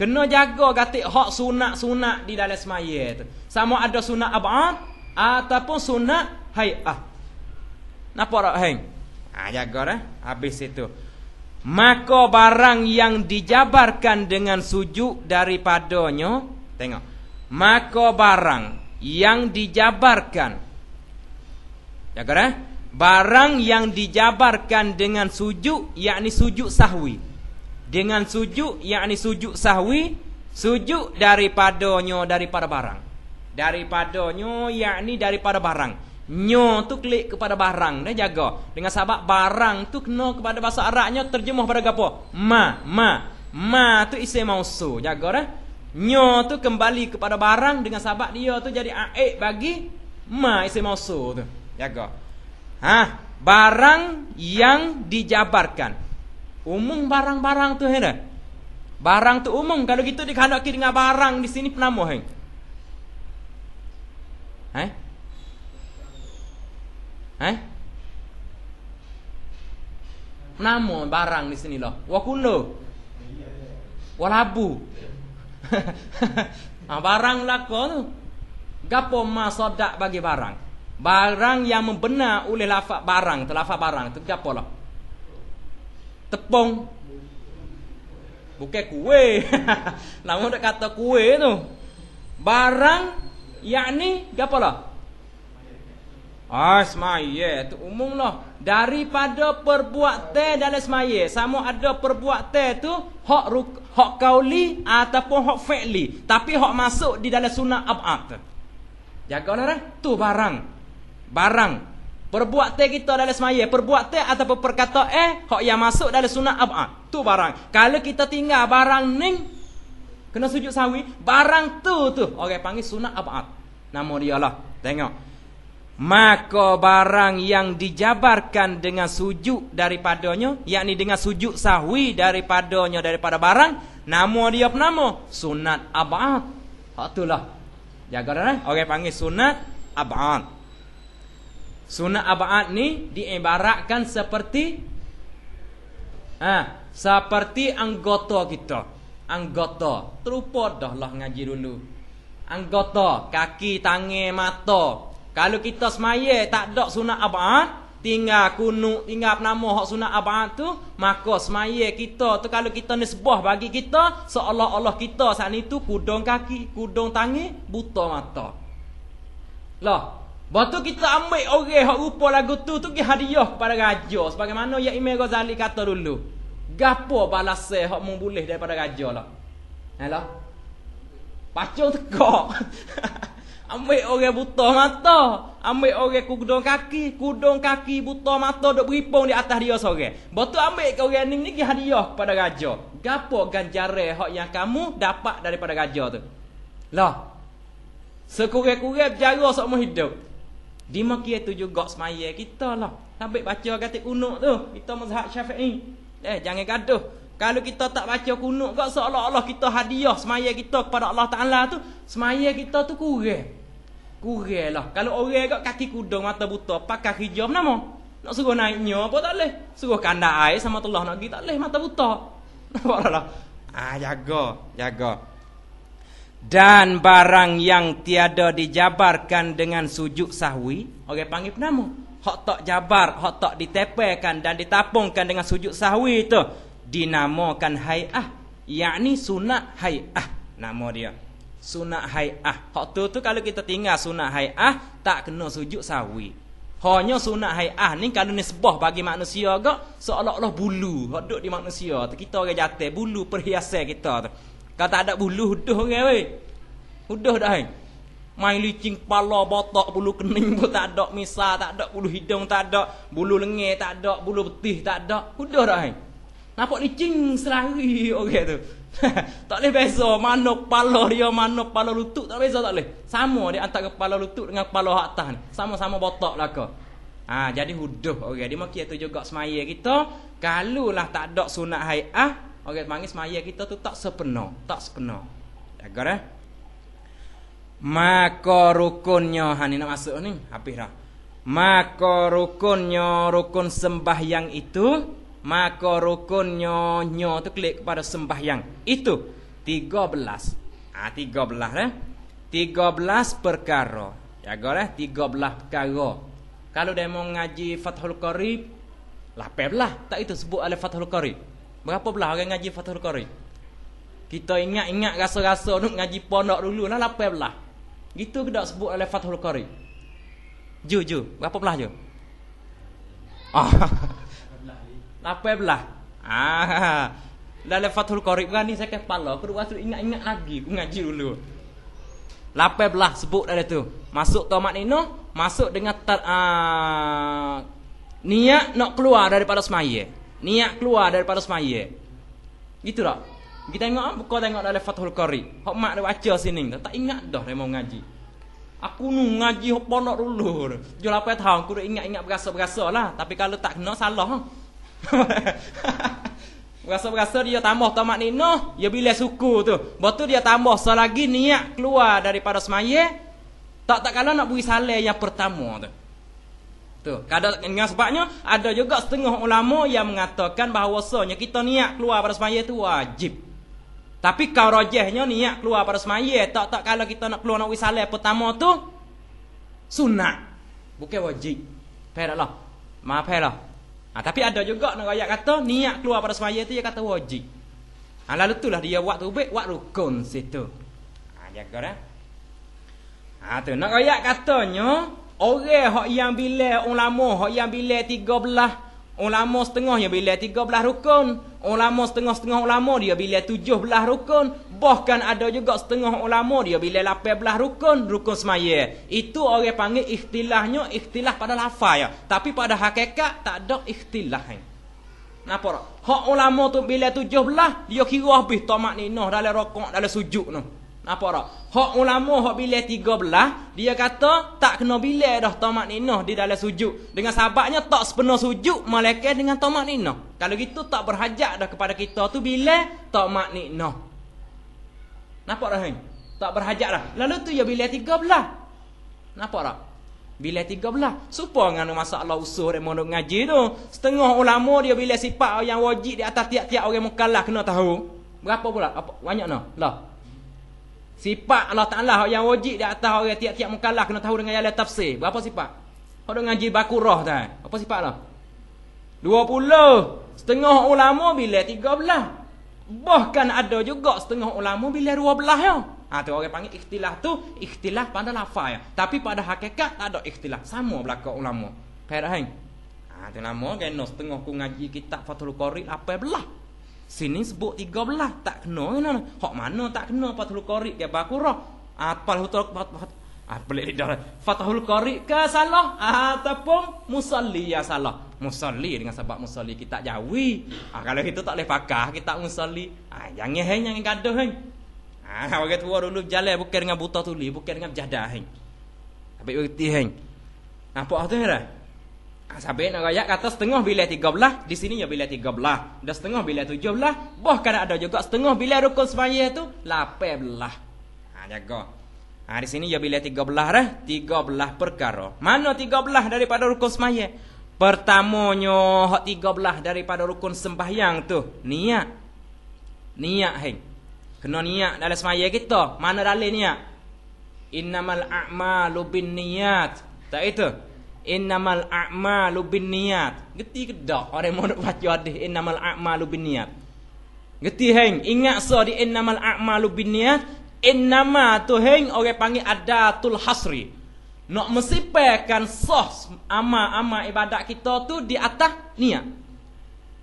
Kena jaga gatik hak sunat-sunat di dalam semaya tu. Sama ada sunat ab'ad ah? ataupun sunat hai'ah. Napa tak hang? Ha, ah, jaga dah. Habis itu. Maka barang yang dijabarkan dengan sujud daripadanya. Tengok. Maka barang yang dijabarkan. Jaga dah. Eh? Barang yang dijabarkan dengan sujud. Yakni sujud sahwi. Sahwi dengan sujud yakni sujud sahwi sujud daripadanya daripada barang daripadanya yakni daripada barang nyo tu klik kepada barang dah jaga dengan sabak barang tu kena kepada bahasa arabnya terjemah pada apa ma ma ma tu isim mausu jaga dah nyo tu kembali kepada barang dengan sabak dia tu jadi aik bagi ma isim mausu tu jaga ha barang yang dijabarkan Umum barang-barang tu Hena. Barang tu umum kalau kita dikhanakki dengan barang di sini penama hein. Hai? Eh? Hai? Eh? Penama barang di sini lah. Wa kuno. Wa labu. (laughs) Ah, barang lako tu. Gapo masodak bagi barang? Barang yang membenar oleh lafaz barang, terlafaz barang tu gapo lah? tepung bukan kue namun ada kata kue tu barang yakni gapo lah asmaye ah, tu umum lah daripada perbuatan dalam semaya sama ada perbuatan tu hak ruk, hak kauli ataupun hak fi'li tapi hak masuk di dalam sunnah abad, jaga lah tu barang barang Perbuatan kita dalam semaya, perbuatan ataupun perkataan eh, hak yang masuk dalam sunat ab'ad. Tu barang. Kalau kita tinggal barang ni kena sujud sawi, barang tu tu orang okay, panggil sunat ab'ad. Nama dia lah. Tengok. Maka barang yang dijabarkan dengan sujud daripadanya, yakni dengan sujud sawi daripadanya daripada barang, nama dia apa nama? Sunat ab'ad. Hak tu lah. Jaga dah eh. Orang okay, panggil sunat ab'ad. Sunat abad ni diibaratkan seperti ah ha, seperti anggota kita. Anggota. Terupa dah lah ngaji dulu. Anggota, kaki, tangan, mata. Kalau kita semaya tak ada sunat abad, tinggal kunu, tinggal apa nama hak sunat abad tu, maka semaya kita tu kalau kita nisbah bagi kita seolah-olah kita saat itu kudung kaki, kudung tangan, buta mata. Lah, Lepas tu kita ambil orang yang rupa lagu tu tu pergi hadiah kepada raja. Sebagaimana yang Imam Ghazali kata dulu. Gapo balas saya yang mau boleh daripada raja lah. Hello? Pacung tegak. (laughs) ambil orang buta mata. Ambil orang kudung kaki. Kudung kaki buta mata duduk beripung di atas dia sore. Lepas tu ambil ke orang ni ni pergi hadiah kepada raja. Gapo ganjaran yang kamu dapat daripada raja tu? Lah. Sekurang-kurang berjara seumur hidup. Di makia tu juga semaya kita lah. Habis baca kata kunuk tu. Kita mazhab syafi'i. Eh, jangan gaduh. Kalau kita tak baca kunuk kot, seolah Allah kita hadiah semaya kita kepada Allah Ta'ala tu, semaya kita tu kurang. Kurang lah. Kalau orang kot kaki kudung, mata buta, pakai hijab, nama? Nak suruh naiknya apa tak boleh? Suruh kandang air sama tu Allah nak pergi, tak boleh mata buta. (laughs) Nampak lah. Ah, jaga, jaga dan barang yang tiada dijabarkan dengan sujud sahwi orang okay, panggil penamu hak tak jabar hak tak ditepekan dan ditapungkan dengan sujud sahwi itu dinamakan hai'ah yakni sunat hai'ah nama dia sunat hai'ah hak tu tu kalau kita tinggal sunat hai'ah tak kena sujud sahwi hanya sunat hai'ah ni kalau nisbah bagi manusia agak seolah-olah bulu hak duduk di manusia tu kita orang jatuh bulu perhiasan kita tu kalau tak ada bulu huduh ke kan, weh. Huduh dah hai. Eh? Main licin kepala, botak, bulu kening pun tak ada. Misal tak ada, bulu hidung tak ada. Bulu lengir tak ada, bulu betih tak ada. Huduh dah hai. Eh? Nampak licin selari orang (laughs) okay, tu. (laughs) tak boleh beza mana kepala dia, mana kepala lutut tak beza tak boleh. Sama dia antara kepala lutut dengan kepala atas ni. Sama-sama botak lah kau. Ha, jadi huduh orang. Okay. Dia makin tu juga semaya kita. Kalau lah tak ada sunat hai'ah, Orang manggil semayah kita tu tak sepenuh Tak sepenuh Dekat eh Maka rukunnya Ha ni nak masuk ni Habis dah Maka rukunnya rukun sembahyang itu Maka rukunnya nyo tu klik kepada sembahyang Itu Tiga belas Ha tiga belas eh Tiga belas perkara Dekat eh Tiga belas perkara Kalau dia mau ngaji Fathul Qarib Lapeh lah, Tak itu sebut oleh Fathul Qarib Berapa belah orang ngaji Fathul Qari? Kita ingat-ingat rasa-rasa nak ngaji pondok dulu nak lapai belah. Gitu ke tak sebut oleh Fathul Qari? Ju, ju. Berapa belah je? Ah. (laughs) Lapai belah. Ah. Dalam lah Fathul Qari ni saya kepala. Aku rasa ingat-ingat lagi. Aku ngaji dulu. Lapai belah sebut dari tu. Masuk tomat ni Masuk dengan ter, uh, ah, niat nak keluar daripada semayah niat keluar daripada semaya. Gitu tak? Kita tengok apa ah, tengok dalam Fathul Qari. Hak mak dia baca sini tak, ingat dah dia mau ngaji. Aku nu ngaji hak ponok dulu. Jual lapai tahun aku ingat-ingat berasa-berasa lah. Tapi kalau tak kena salah. (laughs) berasa-berasa dia tambah tamak ni noh, dia bila suku tu. tu dia tambah selagi niat keluar daripada semaya. Tak tak kala nak bagi salam yang pertama tu. Tu. Kadang sebabnya ada juga setengah ulama yang mengatakan bahawasanya kita niat keluar pada semaya itu wajib. Tapi kau rajahnya niat keluar pada semaya tak tak kalau kita nak keluar nak wisalah pertama tu sunat. Bukan wajib. Fahamlah. Maaf fahamlah. Ha, tapi ada juga nak ayat kata niat keluar pada semaya itu dia kata wajib. Ha, lalu itulah dia buat tubik, buat rukun situ. Ha, jaga dah. Ha, tu. Nak ayat katanya, Orang hak yang bila ulama hak yang bila tiga belah Ulama setengah yang bila tiga belah rukun Ulama setengah-setengah ulama dia bila tujuh belah rukun Bahkan ada juga setengah ulama dia bila lapan belah rukun Rukun semaya Itu orang panggil ikhtilahnya ikhtilah pada lafaz ya Tapi pada hakikat tak ada ikhtilah Kenapa tak? Hak ulama tu bila tujuh belah Dia kira habis tamak ninah dalam rokok dalam sujud tu no. Apa dah? Hak ulama hak bilal tiga belah, dia kata tak kena bilal dah tomat ninah di dalam sujud. Dengan sahabatnya tak sepenuh sujud malaikat dengan tomat ninah. Kalau gitu tak berhajat dah kepada kita tu bilal tomat ninah. Nampak dah ni? Tak berhajat dah. Lalu tu ya bilal tiga belah. Nampak dah? Bila tiga belah. Supa dengan masalah usul dari mondok ngaji tu. Setengah ulama dia bila sifat yang wajib di atas tiap-tiap orang mukallaf kena tahu. Berapa pula? Apa? Banyak no? Lah. Sifat Allah Ta'ala yang wajib di atas orang tiap-tiap mukallaf kena tahu dengan jalan tafsir. Berapa sifat? Kau dengan ngaji bakurah tuan. Apa sifat lah? 20. Setengah ulama bila 13. Bahkan ada juga setengah ulama bila 12 ya. Ha, tu orang panggil ikhtilah tu ikhtilah pada lafaz ya. Tapi pada hakikat tak ada ikhtilah. Sama belakang ulama. Kayak dah hang. Ha, tu nama kena setengah ku ngaji kitab Fathul Qari 18. Sini sebut tiga belah tak kena mana? Hak mana tak kena Fathul Qari ke apa kurah? Apal hutul apa ah, lagi dah Fathul Qari ke salah ataupun musalli ya salah. Musalli dengan sebab musalli kita jawi. Ah kalau itu tak boleh pakah kita musalli. Ah jangan hang jangan gaduh hang. Ah bagi tua dulu jalan bukan dengan buta tuli, bukan dengan jadah Tapi erti hang. Nampak tu dah? Ah, sampai nak rakyat kata setengah bilik tiga belah. Di sini ya bilik tiga belah. Dan setengah bilik tujuh belah. Bahkan ada juga setengah bilik rukun semaya itu. Lapan belah. Ha, jaga. Ha, di sini ya bilik tiga belah dah. Tiga belah perkara. Mana tiga belah daripada rukun semaya? Pertamanya hak tiga belah daripada rukun sembahyang tu. Niat. Niat hei. Kena niat dalam semaya kita. Mana dalil niat? Innamal a'malu lubin niat. Tak itu? innamal a'malu binniat geti kedak orang mau baca hadis innamal a'malu binniat geti heng ingat so di innamal a'malu binniat innama tu heng orang panggil adatul hasri nak mesipekan sah ama-ama ibadat kita tu di atas niat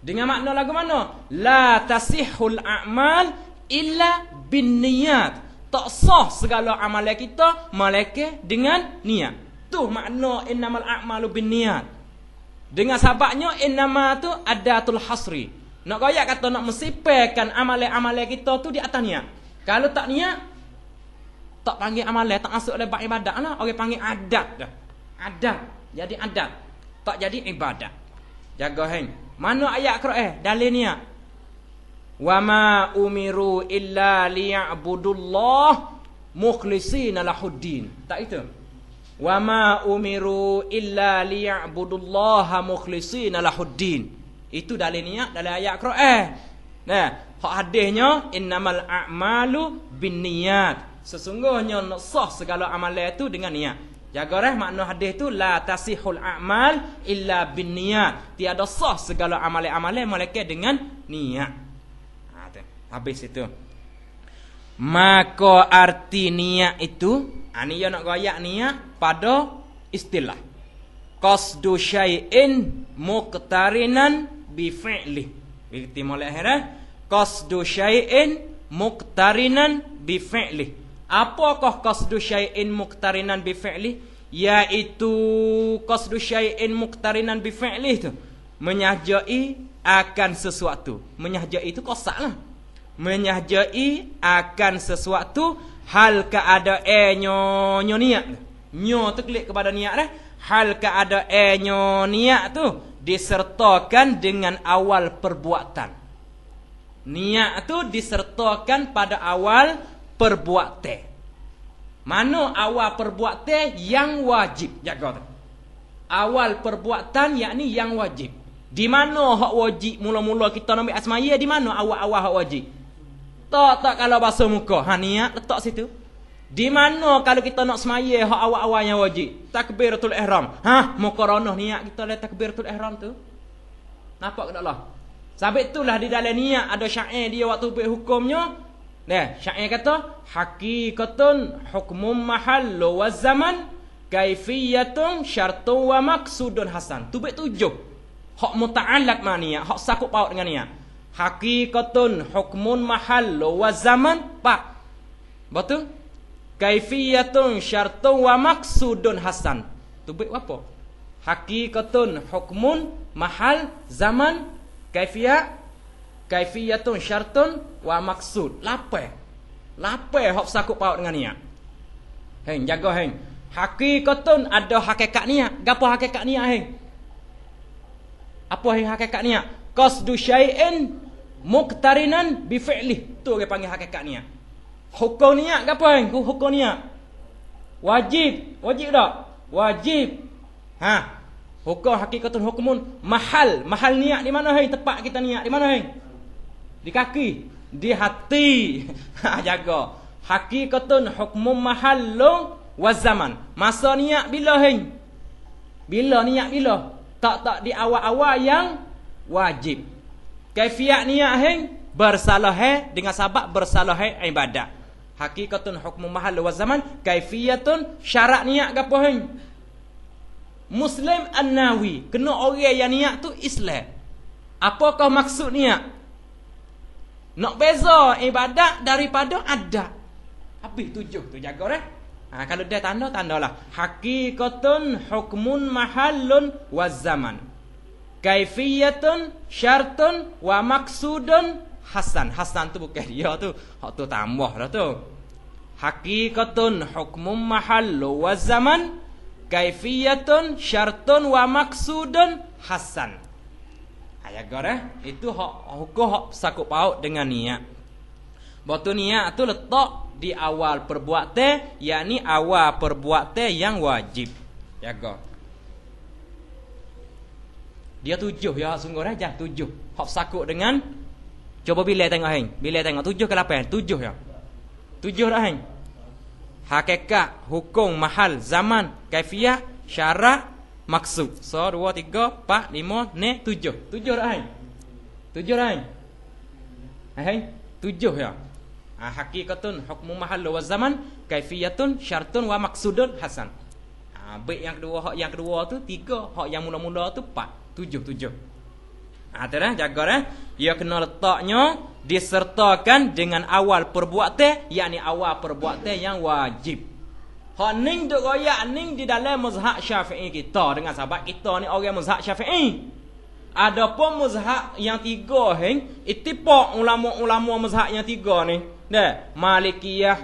dengan makna lagu mana la tasihul a'mal illa binniat tak sah segala amalan kita malaikat dengan niat Tu makna innamal a'malu binniat. Dengan sebabnya innama tu adatul hasri. Nak kaya kata nak mensipekan amal-amal kita tu di atas niat. Kalau tak niat tak panggil amal tak masuk oleh bab lah. Orang panggil adat dah. Adat. Jadi adat. Tak jadi ibadat. Jaga hang. Mana ayat Quran? Eh? Dalil niat. Wa ma umiru illa liya'budullah mukhlisina lahuddin. Tak itu. Wa ma umiru illa liya'budullaha mukhlisina lahuddin. Itu dalil niat dalam ayat Quran. Nah, hak hadisnya innamal a'malu binniyat. Sesungguhnya sah segala amalan itu dengan niat. Jaga reh makna hadis tu la tasihul a'mal illa binniyat. Tiada sah segala amalan-amalan melainkan dengan niat. Ha, Habis itu. Maka arti niat itu Ani ha, yo nak koyak niat ya, pada istilah qasdu syai'in muqtarinan bi fi'li. Ikuti molek hera. Eh? Qasdu syai'in muqtarinan bi fi'li. Apakah qasdu syai'in muqtarinan bi fi'li? Yaitu qasdu syai'in muqtarinan bi fi'li tu menyajai akan sesuatu. Menyajai itu qasalah. Menyajai akan sesuatu hal ka ada e nyo nyo niat nyo tu klik kepada niat dah hal ka ada e nyo niat tu disertakan dengan awal perbuatan niat tu disertakan pada awal perbuatan mana awal perbuatan yang wajib jaga tu awal perbuatan yakni yang wajib di mana hak wajib mula-mula kita nak ambil asmaya di mana awal-awal hak wajib tak tak kalau basuh muka. Ha niat letak situ. Di mana kalau kita nak semaya hak awal-awal yang wajib? Takbiratul ihram. Ha, muka ronoh niat kita letak takbiratul ihram tu. Nampak ke taklah? Sebab itulah di dalam niat ada syair dia waktu buat hukumnya. Nah, syair kata hakikatun hukmum mahallu wa zaman kaifiyatun syartun wa maqsudun hasan. Tu buat tujuh. Hak muta'allaq ma niat, hak sakut paut dengan niat. Hakikatun hukmun mahal wa zaman Pak Betul? Kaifiyatun syartun wa maksudun hasan Itu baik apa? Hakikatun hukmun mahal zaman Kaifiyat Kaifiyatun syartun wa maksud Lapa? Lapa yang sakut paut dengan niat? Heng, jaga heng Hakikatun ada hakikat niat Gapa hakikat niat heng? Apa heng hakikat niat? Qasdu syai'in muqtarinan bi fi'lih tu orang panggil hakikat niat hukum niat ke apa ni hukum niat wajib wajib tak wajib ha hukum hakikatul hukumun mahal mahal niat di mana hai tempat kita niat di mana hai di kaki di hati (laughs) ha jaga hakikatun hukumun mahallun wa zaman masa niat bila hai bila niat bila tak tak di awal-awal yang wajib Kaifiat niat hai bersalah hai dengan sebab bersalah hai ibadah. Hakikatun hukum mahal wa zaman kaifiyatun syarat niat gapo hai. Muslim an kena orang yang niat tu Islam. Apakah maksud niat? Nak beza ibadah daripada adat. Habis tujuh tu jaga dah. Ha, kalau dia tanda, tandalah. Hakikatun hukmun mahalun wa zaman. Kaifiyatun syartun wa maksudun hasan. Hasan tu bukan dia tu. Hak tu tambah dah tu. Hakikatun hukmum mahallu wa zaman. Kaifiyatun syartun wa maksudun hasan. Ayah gar eh. Itu hak hukum hak sakup paut dengan niat. Waktu niat tu letak di awal perbuatan yakni awal perbuatan yang wajib. Ya gar. Dia tujuh ya sungguh raja tujuh. Hak sakut dengan Coba bila tengok hang. Bila tengok tujuh ke lapan? Tujuh ya. Tujuh dah hang. Hakikat, hukum, mahal, zaman, kaifiah, syarat, maksud. So, dua, tiga, empat, lima, ne, tujuh. Tujuh dah hang. Tujuh dah hang. Hang. Eh, tujuh ya. Ha, hakikatun, hukum mahal, wa zaman, kaifiyatun, syaratun, wa maksudun, hasan. Ha, yang kedua, hak yang kedua tu tiga. Hak yang mula-mula tu empat tujuh tujuh. Ada ah, dah jaga dah. Ia kena letaknya disertakan dengan awal perbuatan yakni awal perbuatan yang wajib. Ha ning duk royak ning di dalam mazhab Syafi'i kita dengan sahabat kita ni orang mazhab Syafi'i. Adapun mazhab yang tiga itu ittifaq ulama-ulama mazhab yang tiga ni. Dah, Malikiyah,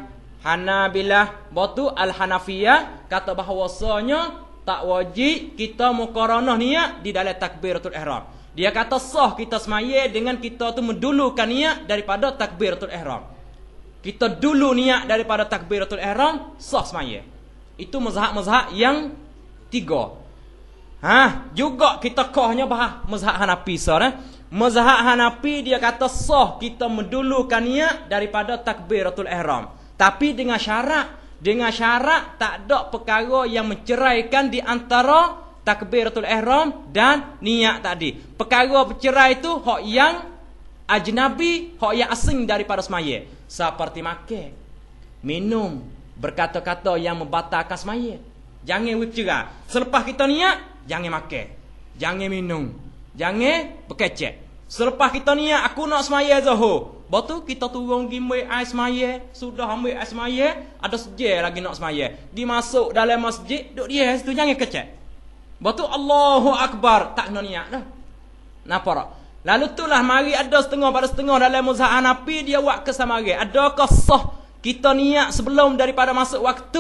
Hanabilah, batu Al-Hanafiyah kata bahawasanya tak wajib kita mukaranah niat di dalam takbiratul ihram. Dia kata sah kita semaya dengan kita tu mendulukan niat daripada takbiratul ihram. Kita dulu niat daripada takbiratul ihram, sah semaya. Itu mazhab-mazhab yang tiga. Ha, juga kita kohnya bah mazhab Hanafi sah eh. Mazhab Hanafi dia kata sah kita mendulukan niat daripada takbiratul ihram. Tapi dengan syarat dengan syarat tak ada perkara yang menceraikan di antara takbiratul ihram dan niat tadi. Perkara bercerai itu hak yang ajnabi, hak yang asing daripada semaya. Seperti makan, minum, berkata-kata yang membatalkan semaya. Jangan bercerai. Selepas kita niat, jangan makan. Jangan minum. Jangan berkecek. Selepas kita niat, aku nak semaya zuhur. Batu kita turun pergi ambil air semaya. Sudah ambil air semaya. Ada sejarah lagi nak semaya. Dia masuk dalam masjid. Duduk dia. Situ jangan kecek. Batu Allahu Akbar. Tak kena niat dah. Kenapa tak? Lalu lah mari ada setengah pada setengah dalam mazhab Hanafi dia buat kesamaran. ada sah kita niat sebelum daripada masuk waktu?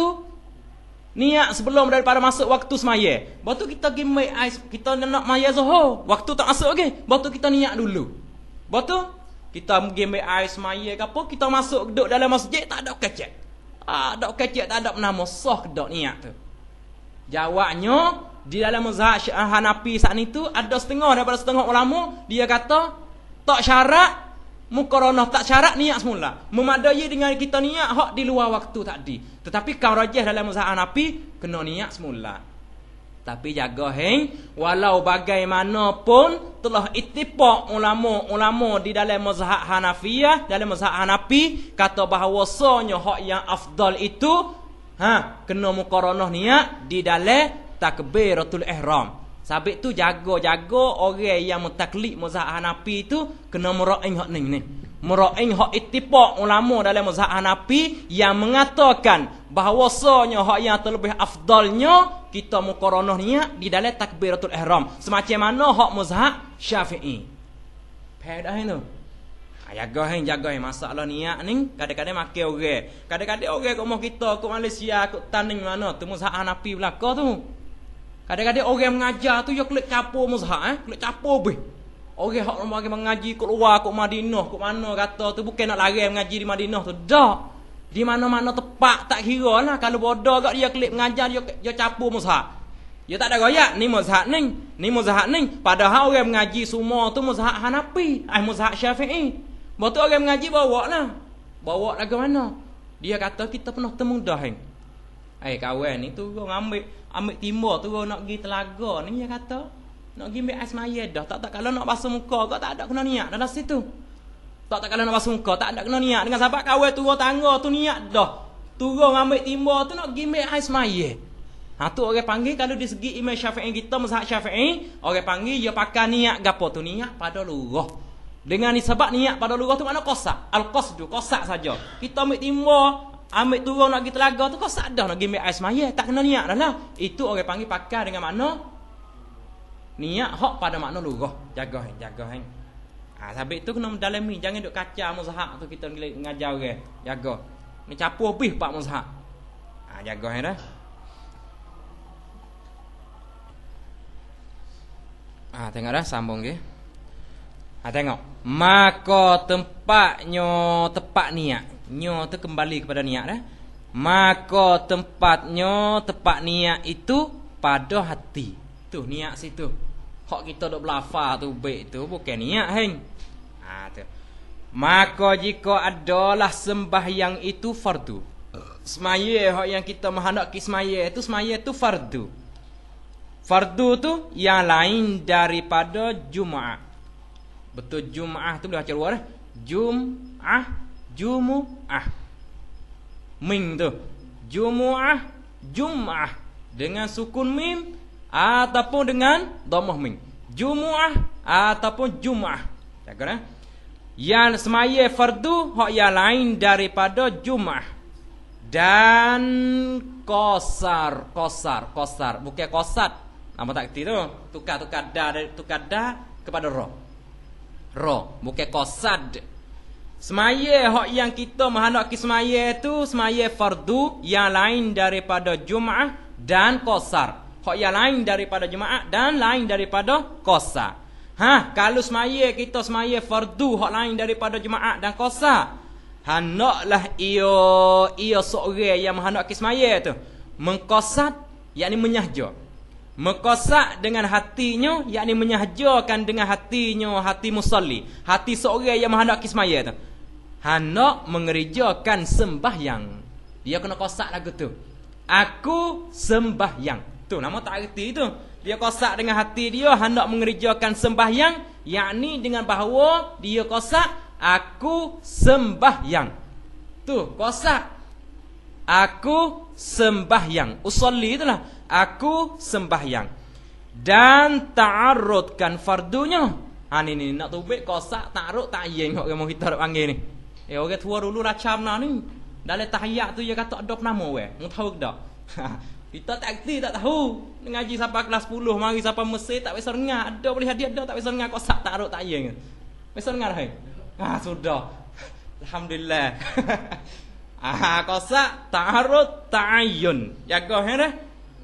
Niat sebelum daripada masuk waktu semaya. Waktu kita pergi ambil air, kita nak maya Zuhur. Waktu tak masuk lagi. Okay? Waktu kita niat dulu. Waktu kita pergi ambil air semaya ke apa, kita masuk duduk dalam masjid, tak ada kecek. Ah, ha, tak kecek, tak ada nama. Soh ke duduk niat tu. Jawabnya, di dalam mazhab eh, Hanafi saat itu, ada setengah daripada setengah ulama, dia kata, tak syarat, mukoronah tak syarat niat semula. Memadai dengan kita niat, hak di luar waktu tadi. Tetapi kau rajah dalam mazhab Hanafi, kena niat semula. Tapi jaga hein walau bagaimanapun telah ittifaq ulama-ulama di dalam mazhab Hanafiah dalam mazhab Hanafi kata bahawa bahawasanya hak yang afdal itu ha kena mukaranah niat di dalam takbiratul ihram. Sabit tu jaga-jaga orang yang mutaklid mazhab Hanafi itu kena meraih hak ni ni. Meraih hak ittifaq ulama dalam mazhab Hanafi yang mengatakan bahawa bahawasanya hak yang terlebih afdalnya kita mukaranah niat ya, di dalam takbiratul ihram semacam mana hak mazhab syafi'i faedah itu ah, jaga hen jaga hen masalah niat ni kadang-kadang make orang kadang-kadang orang kat rumah kita kat Malaysia kat tanding mana tu mazhab Hanafi belaka tu kadang-kadang orang mengajar tu yo kelik capo mazhab eh kelik capo be orang hak mengaji kat luar kat Madinah kat mana kata tu bukan nak larang mengaji di Madinah tu dah. Di mana-mana tepat tak kira lah. Kalau bodoh kat dia kelip mengajar, dia, dia capur mushab. Dia tak ada rakyat. Ni mushab ni. Ni mushab ni. Padahal orang mengaji semua tu mushab Hanafi. Eh ah, mushab Syafi'i. Lepas tu orang mengaji bawa lah. Bawa lah ke mana? Dia kata kita pernah temung dah. Eh kawan ni tu orang ambil, ambil timur tu orang nak pergi telaga ni dia kata. Nak pergi ambil asmaya dah. Tak tak kalau nak basuh muka kau tak ada kena niat dalam situ. Tak tak kena nak bersungkah, tak ada kena niat dengan sahabat kawin turun tangga tu niat dah. Turun ambil timba tu nak gi ambil air semaya. Ha tu orang panggil kalau di segi Imam Syafi'i kita mazhab Syafi'i, orang panggil dia pakai niat gapo tu niat pada lurah. Dengan sebab niat pada lurah tu makna qasad. Al-qasdu qasad saja. Kita ambil timba Ambil turun nak kita telaga tu kau sadar nak gimik air semaya. Tak kena niat dah lah. Itu orang panggil pakai dengan makna. Niat hak pada makna lurah. Jaga hang, jaga hang. Ha, sampai tu kena mendalami Jangan duduk kacau mazhab tu kita mengajar orang Jaga Ni capur pih pak mazhab ha, Jaga ni eh dah Ah Tengok dah sambung ke ha, Tengok Maka tempatnya tempat niat Nyo tu kembali kepada niat dah Maka tempatnya tempat niat itu pada hati Tu niat situ Hak kita dok belafa tu baik tu bukan niat hein? ha, tu. Maka jika adalah sembahyang itu fardu Semaya yang kita menghadapi semaya itu Semaya itu fardu Fardu tu yang lain daripada Jumaat. Betul Jumaat tu boleh baca luar eh? Jum'ah Jumuah, Ming tu Jumuah, Jum'ah Dengan sukun mim Ataupun dengan Dhamah ming Jum'ah Ataupun Jum'ah Cakap lah eh? yang semaya fardu hok yang lain daripada Jumaat dan kosar kosar kosar bukan kosat nama tak kira tu tukar tukar da tukar da kepada roh roh bukan kosad semaya hok yang kita menghendak semaya tu semaya fardu yang lain daripada Jumaat dan kosar hok yang lain daripada Jumaat dan lain daripada kosar Ha, kalau semaya kita semaya fardu hak lain daripada jemaah dan qasa. Hanaklah ia ia seorang yang hendak ke semaya tu. Mengqasat yakni menyahja. Mengqasat dengan hatinya yakni menyahjakan dengan hatinya hati musalli, hati seorang yang hendak ke semaya tu. Hanak mengerjakan sembahyang. Dia kena qasat lagu tu. Aku sembahyang. Tu nama tak erti tu. Dia kosak dengan hati dia hendak mengerjakan sembahyang yakni dengan bahawa dia kosak aku sembahyang. Tu kosak aku sembahyang. Usolli itulah aku sembahyang. Dan ta'arrudkan fardunya. Ha ni ni nak tubik kosak ta'arrud tak yen kok kamu kita nak panggil ni. Eh orang tua dulu racam nah ni. Dalam tahiyat tu dia kata ada nama we. Mu tahu dak? (laughs) Kita tak aktif, tak tahu. Ngaji siapa kelas 10, mari siapa Mesir, tak bisa dengar. Ada boleh hadiah, ada tak bisa dengar. Kau sak taruh tak ayin. Bisa dengar dah? Ah, sudah. Alhamdulillah. (laughs) ah, kau sak taruh tak ayin. Ya, kau hei dah.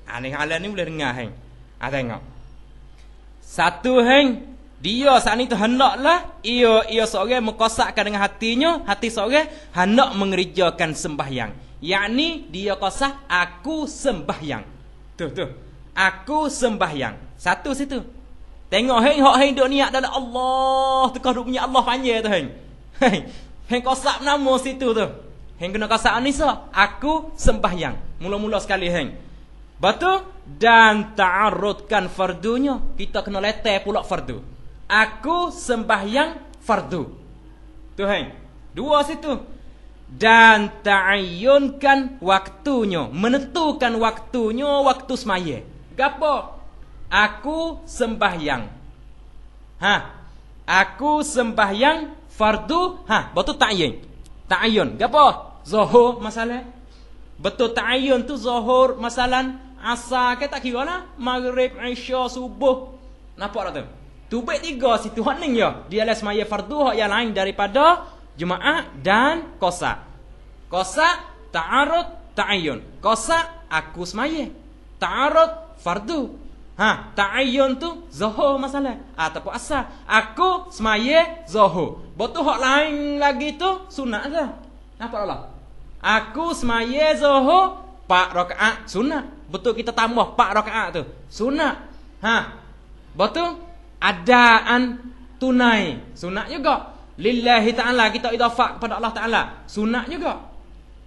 Ah, ni ni boleh dengar. Hei. Ah, tengok. Satu hei. Dia saat itu hendaklah ia ia seorang mengkosakkan dengan hatinya hati seorang hendak mengerjakan sembahyang. Yakni dia kosah aku sembahyang. Tu tu. Aku sembahyang. Satu situ. Tengok hang hok hang duk niat dalam Allah, tekah duk punya Allah panjang tu hang. Hang kosak nama situ tu. Hang kena kosak Anisa, aku sembahyang. Mula-mula sekali hang. Batu Dan ta'arudkan fardunya. Kita kena letak pula fardu. Aku sembahyang fardu. Tu hang. Dua situ dan ta'ayunkan waktunya menentukan waktunya waktu semaya gapo aku sembahyang ha aku sembahyang fardu ha betul ta'ayun ta'ayun gapo zuhur masalah betul ta'ayun tu zuhur masalan asar ke tak kira lah maghrib isya subuh nampak tak tu tu baik tiga situ hak ni ya dia lah semaya fardu hak yang lain daripada jemaah dan kosa. Kosa ta'arud ta'ayun. Kosa aku semaya. Ta'arud fardu. Ha, ta'ayun tu zoho masalah. Ataupun asal. Aku semaya zoho. Betul hak lain lagi tu sunnah lah. Apa Allah? Aku semaya zoho. Pak rakaat sunnah, Betul kita tambah pak rakaat tu. sunnah, Ha. Betul? Adaan tunai. sunnah juga. Lillahi ta'ala kita idhafat kepada Allah ta'ala Sunat juga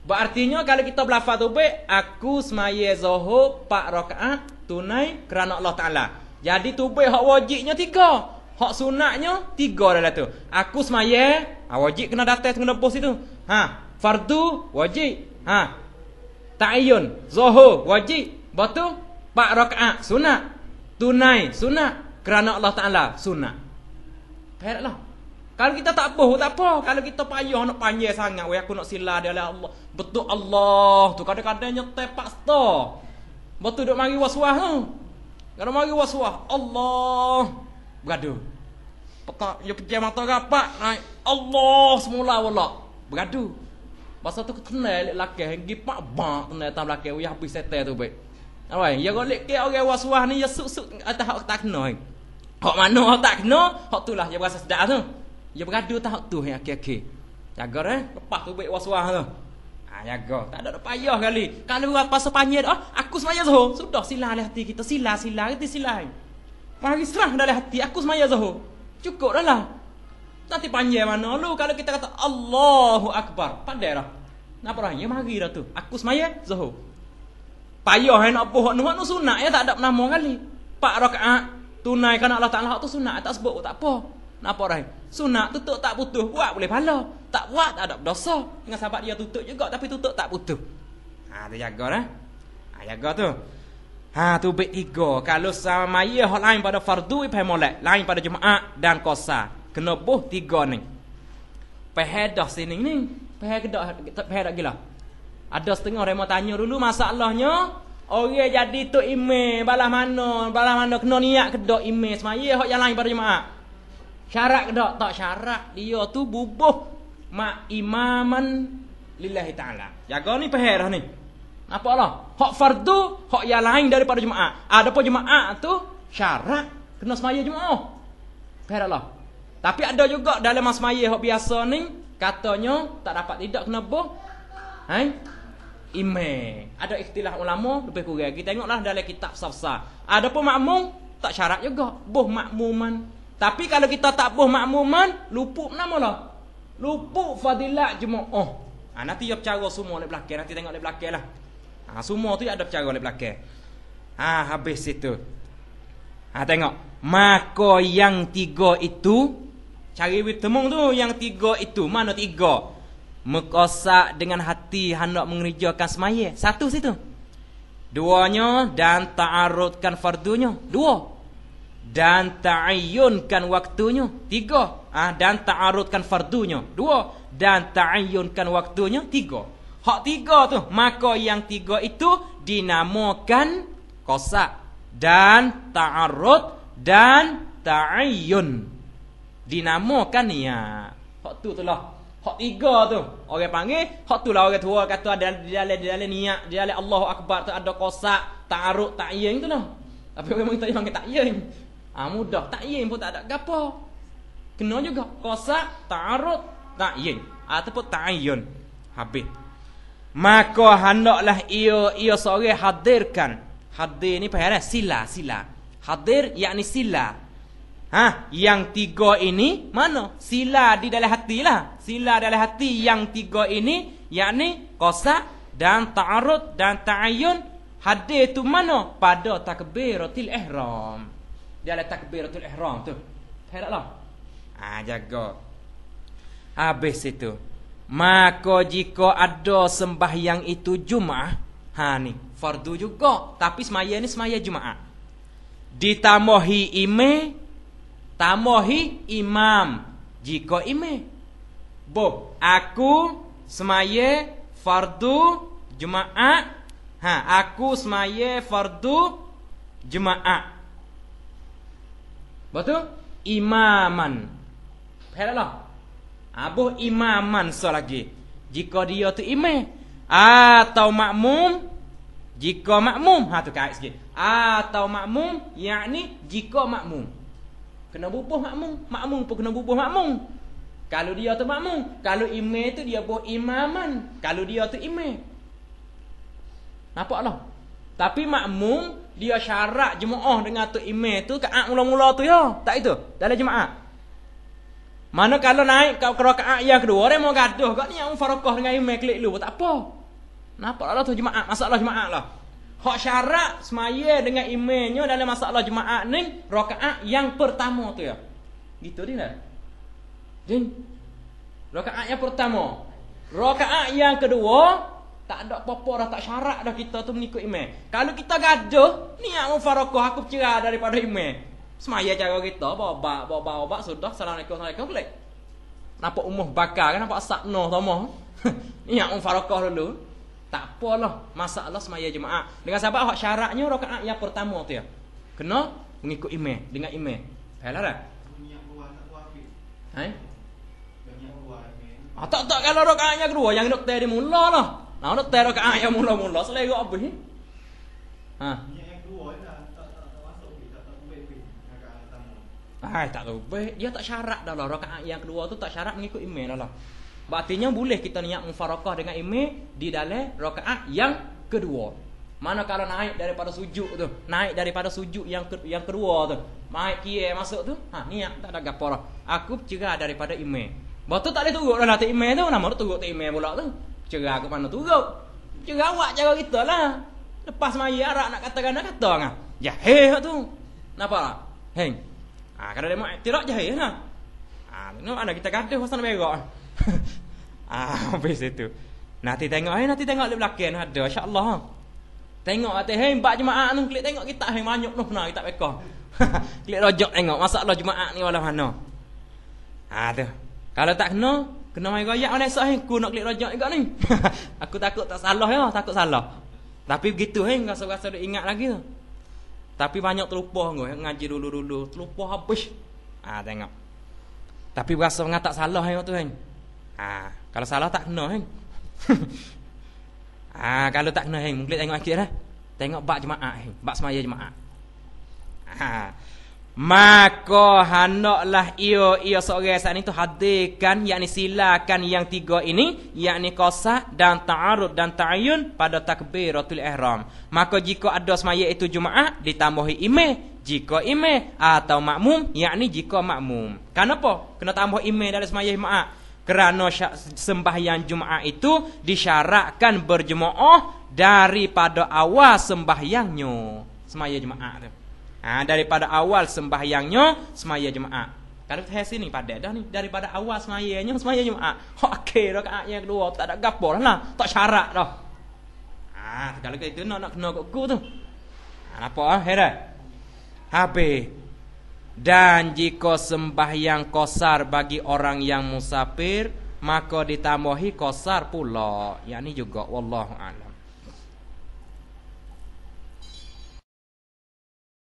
Berartinya kalau kita berlafaz tubik Aku semaya zuhur Pak rakaat tunai kerana Allah ta'ala Jadi tubik hak wajibnya tiga Hak sunatnya tiga dalam tu Aku semaya ha, Wajib kena datang kena pos itu ha, Fardu wajib ha, Ta'ayun zuhur wajib Betul Pak rakaat sunat Tunai sunat Kerana Allah ta'ala sunat Kayaklah kalau kita tak boh tak apa. Kalau kita payah nak panjang sangat we aku nak sila dia lah Allah. Betul Allah. Tu kadang-kadang nyetai pastor. Betul duk mari waswas tu. Kalau mari waswas Allah. Berada. Petak yo pejam mata rapat naik. Allah semula wala. Berada. Pasal tu kena lelaki hanggi pak bang kena tang lelaki we habis setel tu baik. Apa? Ya golek ke orang waswas ni ya suk-suk atah tak kena. Hak mana hak tak kena, hak tulah dia berasa sedap tu. Dia berada tahu tu yang akhir-akhir. Jaga dah. Eh? Lepas tu baik waswah tu. Ha, jaga. Tak ada nak payah kali. Kalau apa sepanjang oh, aku semaya zuhur. Sudah sila dari hati kita. Sila, sila. Kita sila. Mari serah dari hati. Aku semaya zuhur. Cukup dah lah. Nanti panjang mana lu kalau kita kata Allahu Akbar. padahal, dah. Nak perang. Ya mari dah tu. Aku semaya zuhur. Payah yang eh, nak buat nuak nu sunat ya. Tak ada nama kali. Pak rakaat. Tunaikan Allah Ta'ala tu sunat. Tak sebut tak apa. Nampak orang. Sunat tutup tak putus, buat boleh pahala. Tak buat tak ada dosa. Dengan sahabat dia tutup juga tapi tutup tak putus. Ha tu jaga dah. Ha jaga tu. Ha tu bait tiga. Kalau sama maya hal lain pada fardu ipai molek, lain pada jemaah dan qasa. Kena buh tiga ni. Pehedah sini ni. Pehe kedak tak pehe gila. Ada setengah orang tanya dulu masalahnya orang jadi tu imam balas mana? Balas mana kena niat kedak imam semaya hot yang lain pada jemaah syarat ke tak? Tak syarat. Dia tu bubuh mak imaman lillahi ta'ala. Jaga ni peherah ni. Apa Allah? Hak fardu, hak yang lain daripada jemaah. Ada pun jemaah tu syarat kena semaya jemaah. Peherah Allah. Tapi ada juga dalam semaya hak biasa ni, katanya tak dapat tidak kena buh. Hai? Imam. Ada istilah ulama lebih kurang. Kita tengoklah dalam kitab safsa. Ada pun makmum tak syarat juga. Buh makmuman. Tapi kalau kita tak buh makmuman, lupuk nama lah. Lupuk fadilat jemaah. Oh. Ha, nanti dia percara semua oleh belakang. Nanti tengok oleh belakang lah. Ha, semua tu ada percara oleh belakang. Ha, habis situ. Ha, tengok. Maka yang tiga itu, cari bertemung tu yang tiga itu. Mana tiga? Mekosak dengan hati hendak mengerjakan semaya. Satu situ. Duanya dan ta'arudkan fardunya. Dua dan ta'ayyunkan waktunya tiga ah ha? dan ta'arudkan fardunya dua dan ta'ayyunkan waktunya tiga hak tiga tu maka yang tiga itu dinamakan qasa dan ta'arud dan ta'ayyun dinamakan ya hak tu tu lah hak tiga tu orang panggil hak tu lah orang tua kata ada di dalam di dalam niat di dalam Allahu akbar tu ada qasa ta'arud ta'ayyun tu lah tapi orang mengatakan orang tak yang ha, mudah takyin pun tak ada gapo kena juga qasa ta'arud takyin ataupun ta'ayun habis maka hendaklah ia ia sore hadirkan hadir ni payah lah sila sila hadir yakni sila Ha, yang tiga ini mana? Sila di dalam hati lah. Sila dalam hati yang tiga ini, yakni kosa dan ta'arud dan ta'ayun. Hadir itu mana? Pada takbiratil ihram dia ada takbiratul ihram tu lah, ah jaga habis itu maka jika ada sembahyang itu jumaah ha ni fardu juga tapi semaya ni semaya jumaat, ditamohi ime tamohi imam jika ime bo aku semaya fardu jumaat, ha aku semaya fardu jumaat. Betul, imaman, ah, imaman. Padahlah. Abuh imaman so lagi. Jika dia tu imam atau makmum jika makmum ha tu kait sikit. Atau makmum yakni jika makmum. Kena bubuh makmum, makmum pun kena bubuh makmum. Kalau dia tu makmum, kalau imam tu dia buh imaman, kalau dia tu imam. Nampaklah. Tapi makmum dia syarat jemaah dengan tu imam tu ke mula-mula tu ya tak itu dalam jemaah mana kalau naik ke rakaat yang kedua orang mau gaduh Kau ni yang farakah dengan imam klik lu, tak apa napa lah tu jemaah masalah jemaah lah hak syarat semaya dengan imamnya dalam masalah jemaah ni rakaat yang pertama tu ya gitu dia lah eh? jin rakaat yang pertama rakaat yang kedua tak ada apa-apa dah tak syarat dah kita tu mengikut imam. Kalau kita gaduh, niat mufarakah aku bercerai daripada imam. Semaya cara kita, babak, babak, babak, sudah. Assalamualaikum, Assalamualaikum, boleh? Nampak umuh bakar kan, nampak sakno, tomoh. (laughs) niat mufarakah dulu. Tak apalah, masalah semaya jemaah. Dengan sahabat, awak syaratnya rakaat yang pertama tu ya. Kena mengikut imam, dengan imam. Faham tak? Hai? Ha? Ah, tak tak kalau rakaatnya kedua yang doktor dia mula lah. Nah, ono tero ka ah, ya, ayo mula-mula selego apa ni? Ha. Ah, tak lupa. Dia tak syarat dah lah. Rakaat yang kedua tu tak syarat mengikut imam dah lah. Berartinya boleh kita niat mufarakah dengan imam di dalam rakaat yang kedua. Mana kalau naik daripada sujud tu. Naik daripada sujud yang ke yang kedua tu. Naik kia masuk tu. Ha, niat tak ada gapa lah. Aku cerah daripada imam. Lepas tu tak boleh turut dah lah tak imam tu. Nama tu turut tak imam pula tu cerah ke mana turun. Cerah awak cara kita lah. Lepas mari arak nak kata kena kata kan. Jahil tu. Napa? Heng. Ah ha, kada demo tirak jahil lah. ah, (laughs) ah, nah. Ha? Ah ha, no ana kita gaduh pasal berak. ah ha, habis itu. Nanti tengok eh nanti tengok di belakang ada insya-Allah. Tengok atas heng bab jemaah tu klik tengok kita heng banyak noh nah kita beka. (laughs) klik rojak tengok masalah jemaah ni walau mana. Ha tu. Kalau tak kena Kena main gaya ni esok ni eh? Aku nak klik rajak juga ni (laughs) Aku takut tak salah ya Takut salah Tapi begitu ni eh. Rasa-rasa dia ingat lagi tu Tapi banyak terlupa aku ya. Ngaji dulu-dulu Terlupa habis Ah tengok Tapi berasa dengan tak salah ni eh, waktu ni ha, ah, Kalau salah tak kena ni ha, (laughs) ah, Kalau tak kena ni Mungkin tengok akhir lah Tengok bak jemaah ni Bak semaya jemaah Haa ah. Maka hendaklah ia ia seorang saat itu tu hadirkan yakni silakan yang tiga ini yakni qasah dan ta'arud dan ta'ayun pada takbiratul ihram. Maka jika ada semaya itu Jumaat ditambahi imam jika imam atau makmum yakni jika makmum. Kenapa? Kena tambah imam dalam semaya Jumaat. Kerana sembahyang Jumaat itu disyaratkan berjemaah daripada awal sembahyangnya. Semaya Jumaat ha, daripada awal sembahyangnya semaya jumaat kalau saya sini pada dah ni daripada awal semayanya semaya jumaat okey rakaat yang kedua tak ada gapo lah nah. tak syarat dah ha segala kita nak nak kena kok tu ha, apa ah eh, hera habis dan jika sembahyang kosar bagi orang yang musafir maka ditambahi kosar pula Ini ya, juga wallahu